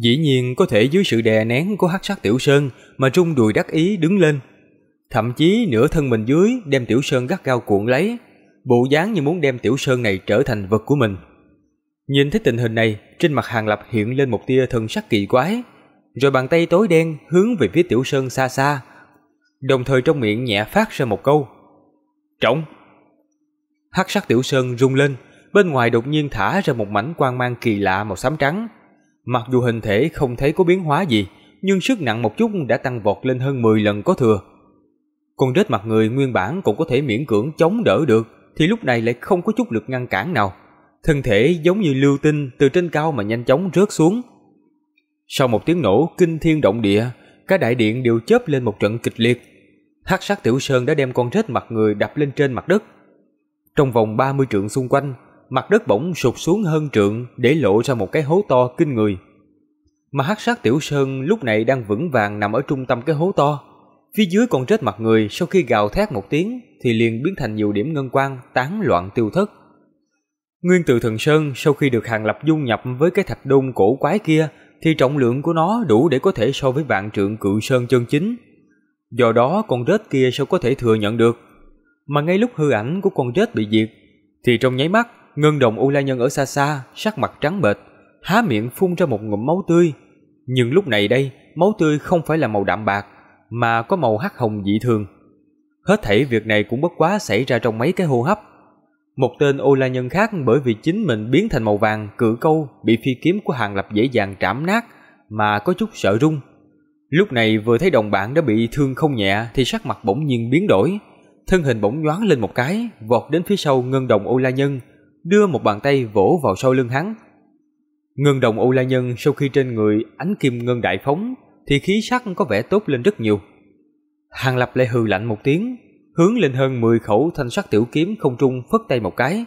Dĩ nhiên có thể dưới sự đè nén của hắc sát Tiểu Sơn mà rung đùi đắc ý đứng lên. Thậm chí nửa thân mình dưới đem Tiểu Sơn gắt gao cuộn lấy, bộ dáng như muốn đem Tiểu Sơn này trở thành vật của mình. Nhìn thấy tình hình này, trên mặt Hàng Lập hiện lên một tia thần sắc kỳ quái, rồi bàn tay tối đen hướng về phía Tiểu Sơn xa xa, đồng thời trong miệng nhẹ phát ra một câu. Trọng! Hắc sắc Tiểu Sơn rung lên, bên ngoài đột nhiên thả ra một mảnh quang mang kỳ lạ màu xám trắng, Mặc dù hình thể không thấy có biến hóa gì, nhưng sức nặng một chút đã tăng vọt lên hơn 10 lần có thừa. Con rết mặt người nguyên bản cũng có thể miễn cưỡng chống đỡ được, thì lúc này lại không có chút lực ngăn cản nào. Thân thể giống như lưu tinh từ trên cao mà nhanh chóng rớt xuống. Sau một tiếng nổ kinh thiên động địa, cả đại điện đều chớp lên một trận kịch liệt. Hắc sát tiểu sơn đã đem con rết mặt người đập lên trên mặt đất. Trong vòng 30 trượng xung quanh, mặt đất bỗng sụp xuống hơn trượng để lộ ra một cái hố to kinh người. Mà hắc sát tiểu sơn lúc này đang vững vàng nằm ở trung tâm cái hố to. Phía dưới còn rết mặt người sau khi gào thét một tiếng thì liền biến thành nhiều điểm ngân quang tán loạn tiêu thất. Nguyên từ thần sơn sau khi được hàng lập dung nhập với cái thạch đôn cổ quái kia thì trọng lượng của nó đủ để có thể so với vạn trượng cự sơn chân chính. Do đó con rết kia sao có thể thừa nhận được. Mà ngay lúc hư ảnh của con rết bị diệt thì trong nháy mắt Ngân đồng U La Nhân ở xa xa, sắc mặt trắng bệch, há miệng phun ra một ngụm máu tươi. Nhưng lúc này đây, máu tươi không phải là màu đạm bạc, mà có màu hắc hồng dị thường. Hết thảy việc này cũng bất quá xảy ra trong mấy cái hô hấp. Một tên ô la nhân khác bởi vì chính mình biến thành màu vàng cự câu bị phi kiếm của hàng lập dễ dàng trảm nát mà có chút sợ rung Lúc này vừa thấy đồng bạn đã bị thương không nhẹ thì sắc mặt bỗng nhiên biến đổi, thân hình bỗng nhoáng lên một cái, vọt đến phía sau ngân đồng ô la nhân, đưa một bàn tay vỗ vào sau lưng hắn. Ngân đồng ô la nhân sau khi trên người ánh kim ngân đại phóng thì khí sắc có vẻ tốt lên rất nhiều. Hàng lập lại hừ lạnh một tiếng, hướng lên hơn 10 khẩu thanh sắc tiểu kiếm không trung phất tay một cái.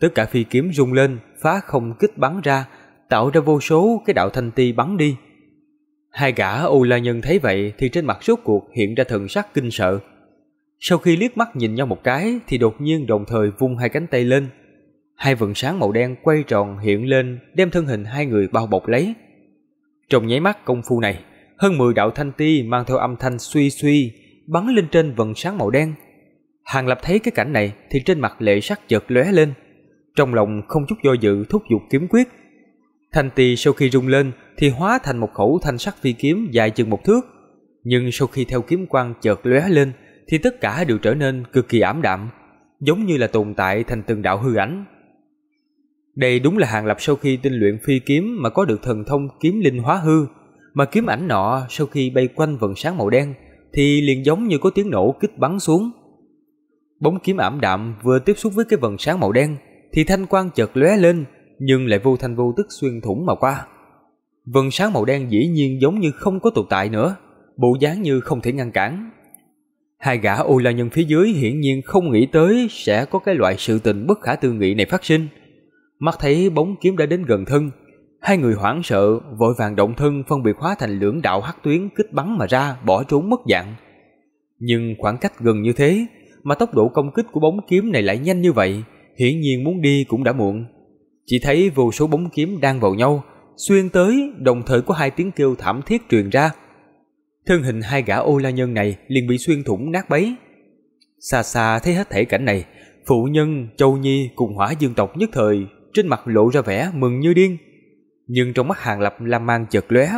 Tất cả phi kiếm rung lên, phá không kích bắn ra, tạo ra vô số cái đạo thanh ti bắn đi. Hai gã ô la nhân thấy vậy thì trên mặt suốt cuộc hiện ra thần sắc kinh sợ. Sau khi liếc mắt nhìn nhau một cái thì đột nhiên đồng thời vung hai cánh tay lên, Hai vầng sáng màu đen quay tròn hiện lên đem thân hình hai người bao bọc lấy. Trong nháy mắt công phu này, hơn 10 đạo thanh ti mang theo âm thanh suy suy bắn lên trên vầng sáng màu đen. Hàng Lập thấy cái cảnh này thì trên mặt lệ sắc chợt lóe lên, trong lòng không chút do dự thúc giục kiếm quyết. Thanh ti sau khi rung lên thì hóa thành một khẩu thanh sắc phi kiếm dài chừng một thước, nhưng sau khi theo kiếm quang chợt lóe lên thì tất cả đều trở nên cực kỳ ảm đạm, giống như là tồn tại thành từng đạo hư ảnh đây đúng là hàng lập sau khi tinh luyện phi kiếm mà có được thần thông kiếm linh hóa hư, mà kiếm ảnh nọ sau khi bay quanh vầng sáng màu đen thì liền giống như có tiếng nổ kích bắn xuống. Bóng kiếm ảm đạm vừa tiếp xúc với cái vầng sáng màu đen thì thanh quang chợt lóe lên nhưng lại vô thanh vô tức xuyên thủng mà qua. vầng sáng màu đen dĩ nhiên giống như không có tồn tại nữa, bộ dáng như không thể ngăn cản. Hai gã ô la nhân phía dưới hiển nhiên không nghĩ tới sẽ có cái loại sự tình bất khả tư nghị này phát sinh – mắt thấy bóng kiếm đã đến gần thân. Hai người hoảng sợ, vội vàng động thân phân biệt hóa thành lưỡng đạo hắc tuyến kích bắn mà ra, bỏ trốn mất dạng. Nhưng khoảng cách gần như thế, mà tốc độ công kích của bóng kiếm này lại nhanh như vậy, hiển nhiên muốn đi cũng đã muộn. Chỉ thấy vô số bóng kiếm đang vào nhau, xuyên tới, đồng thời có hai tiếng kêu thảm thiết truyền ra. Thân hình hai gã ô la nhân này liền bị xuyên thủng nát bấy. Xa xa thấy hết thể cảnh này, phụ nhân, châu nhi cùng hỏa dương tộc nhất thời trên mặt lộ ra vẻ mừng như điên. Nhưng trong mắt Hàng Lập Lam mang chợt lóe,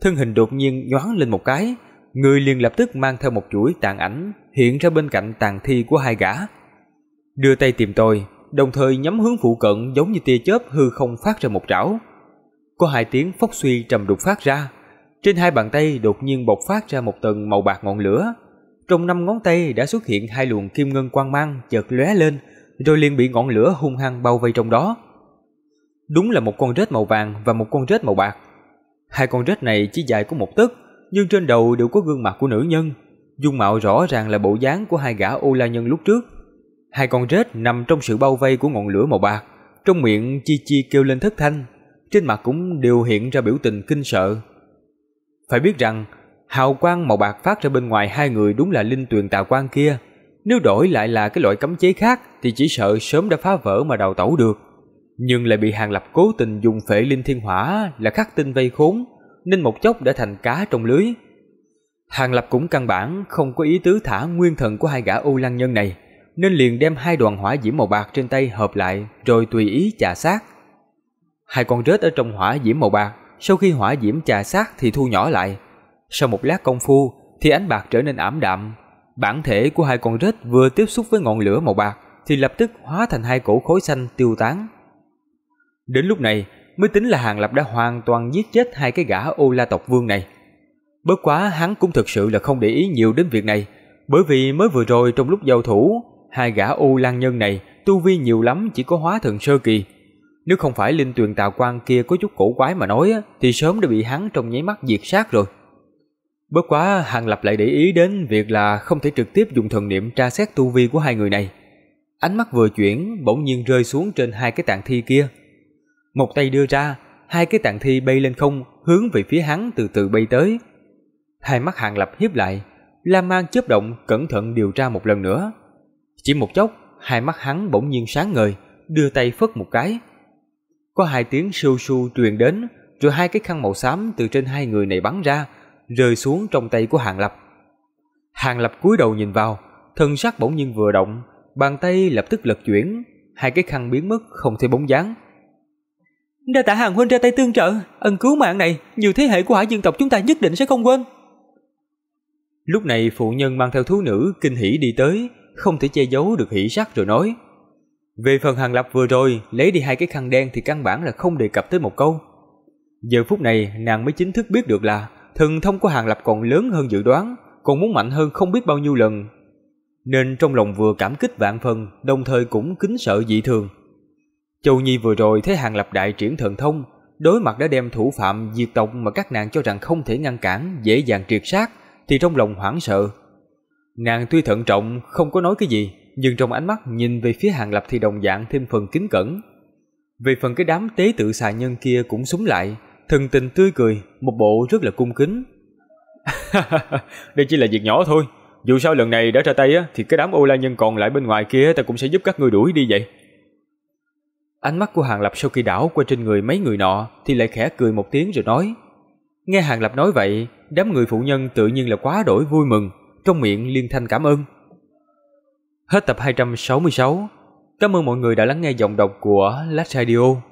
thân hình đột nhiên nhoáng lên một cái, người liền lập tức mang theo một chuỗi tàn ảnh hiện ra bên cạnh tàn thi của hai gã. Đưa tay tìm tôi, đồng thời nhắm hướng phụ cận giống như tia chớp hư không phát ra một trảo. Có hai tiếng phốc suy trầm đục phát ra, trên hai bàn tay đột nhiên bộc phát ra một tầng màu bạc ngọn lửa. Trong năm ngón tay đã xuất hiện hai luồng kim ngân quang mang chợt lóe lên, rồi liền bị ngọn lửa hung hăng bao vây trong đó đúng là một con rết màu vàng và một con rết màu bạc. Hai con rết này chỉ dài có một tấc, nhưng trên đầu đều có gương mặt của nữ nhân. Dung mạo rõ ràng là bộ dáng của hai gã ô la nhân lúc trước. Hai con rết nằm trong sự bao vây của ngọn lửa màu bạc, trong miệng chi chi kêu lên thất thanh, trên mặt cũng đều hiện ra biểu tình kinh sợ. Phải biết rằng, hào quang màu bạc phát ra bên ngoài hai người đúng là linh tuyền tà quang kia. Nếu đổi lại là cái loại cấm chế khác thì chỉ sợ sớm đã phá vỡ mà đào tẩu được nhưng lại bị Hàng Lập cố tình dùng phệ linh thiên hỏa là khắc tinh vây khốn, nên một chốc đã thành cá trong lưới. Hàng Lập cũng căn bản không có ý tứ thả nguyên thần của hai gã ô lăng nhân này, nên liền đem hai đoàn hỏa diễm màu bạc trên tay hợp lại rồi tùy ý chà sát. Hai con rết ở trong hỏa diễm màu bạc, sau khi hỏa diễm chà sát thì thu nhỏ lại. Sau một lát công phu thì ánh bạc trở nên ảm đạm, bản thể của hai con rết vừa tiếp xúc với ngọn lửa màu bạc thì lập tức hóa thành hai cổ khối xanh tiêu tán. Đến lúc này mới tính là Hàng Lập đã hoàn toàn giết chết hai cái gã ô la tộc vương này. Bất quá hắn cũng thực sự là không để ý nhiều đến việc này, bởi vì mới vừa rồi trong lúc giao thủ, hai gã ô lan nhân này tu vi nhiều lắm chỉ có hóa thần sơ kỳ. Nếu không phải linh tuyền tào quan kia có chút cổ quái mà nói thì sớm đã bị hắn trong nháy mắt diệt sát rồi. Bất quá Hàng Lập lại để ý đến việc là không thể trực tiếp dùng thần niệm tra xét tu vi của hai người này. Ánh mắt vừa chuyển bỗng nhiên rơi xuống trên hai cái tạng thi kia. Một tay đưa ra, hai cái tạng thi bay lên không, hướng về phía hắn từ từ bay tới. Hai mắt Hàng Lập hiếp lại, Lam Mang chớp động cẩn thận điều tra một lần nữa. Chỉ một chốc, hai mắt hắn bỗng nhiên sáng ngời, đưa tay phất một cái. Có hai tiếng sưu sưu truyền đến, rồi hai cái khăn màu xám từ trên hai người này bắn ra, rơi xuống trong tay của Hàng Lập. Hàng Lập cúi đầu nhìn vào, thân sắc bỗng nhiên vừa động, bàn tay lập tức lật chuyển, hai cái khăn biến mất không thấy bóng dáng. Đa tạ hàng huynh ra tay tương trợ, ân cứu mạng này, nhiều thế hệ của hải dương tộc chúng ta nhất định sẽ không quên. Lúc này phụ nhân mang theo thú nữ kinh hỉ đi tới, không thể che giấu được hỉ sắc rồi nói. Về phần hàng lập vừa rồi, lấy đi hai cái khăn đen thì căn bản là không đề cập tới một câu. Giờ phút này nàng mới chính thức biết được là thần thông của hàng lập còn lớn hơn dự đoán, còn muốn mạnh hơn không biết bao nhiêu lần. Nên trong lòng vừa cảm kích vạn phần, đồng thời cũng kính sợ dị thường. Châu Nhi vừa rồi thấy hàng lập đại triển thần thông, đối mặt đã đem thủ phạm diệt tộc mà các nàng cho rằng không thể ngăn cản, dễ dàng triệt sát, thì trong lòng hoảng sợ. Nàng tuy thận trọng, không có nói cái gì, nhưng trong ánh mắt nhìn về phía hàng lập thì đồng dạng thêm phần kính cẩn. Về phần cái đám tế tự xà nhân kia cũng súng lại, thần tình tươi cười, một bộ rất là cung kính. Đây chỉ là việc nhỏ thôi, dù sao lần này đã ra tay á, thì cái đám ô la nhân còn lại bên ngoài kia ta cũng sẽ giúp các ngươi đuổi đi vậy. Ánh mắt của Hàng Lập sau khi đảo qua trên người mấy người nọ thì lại khẽ cười một tiếng rồi nói. Nghe Hàng Lập nói vậy, đám người phụ nhân tự nhiên là quá đổi vui mừng, trong miệng liên thanh cảm ơn. Hết tập 266. Cảm ơn mọi người đã lắng nghe giọng đọc của Last Radio.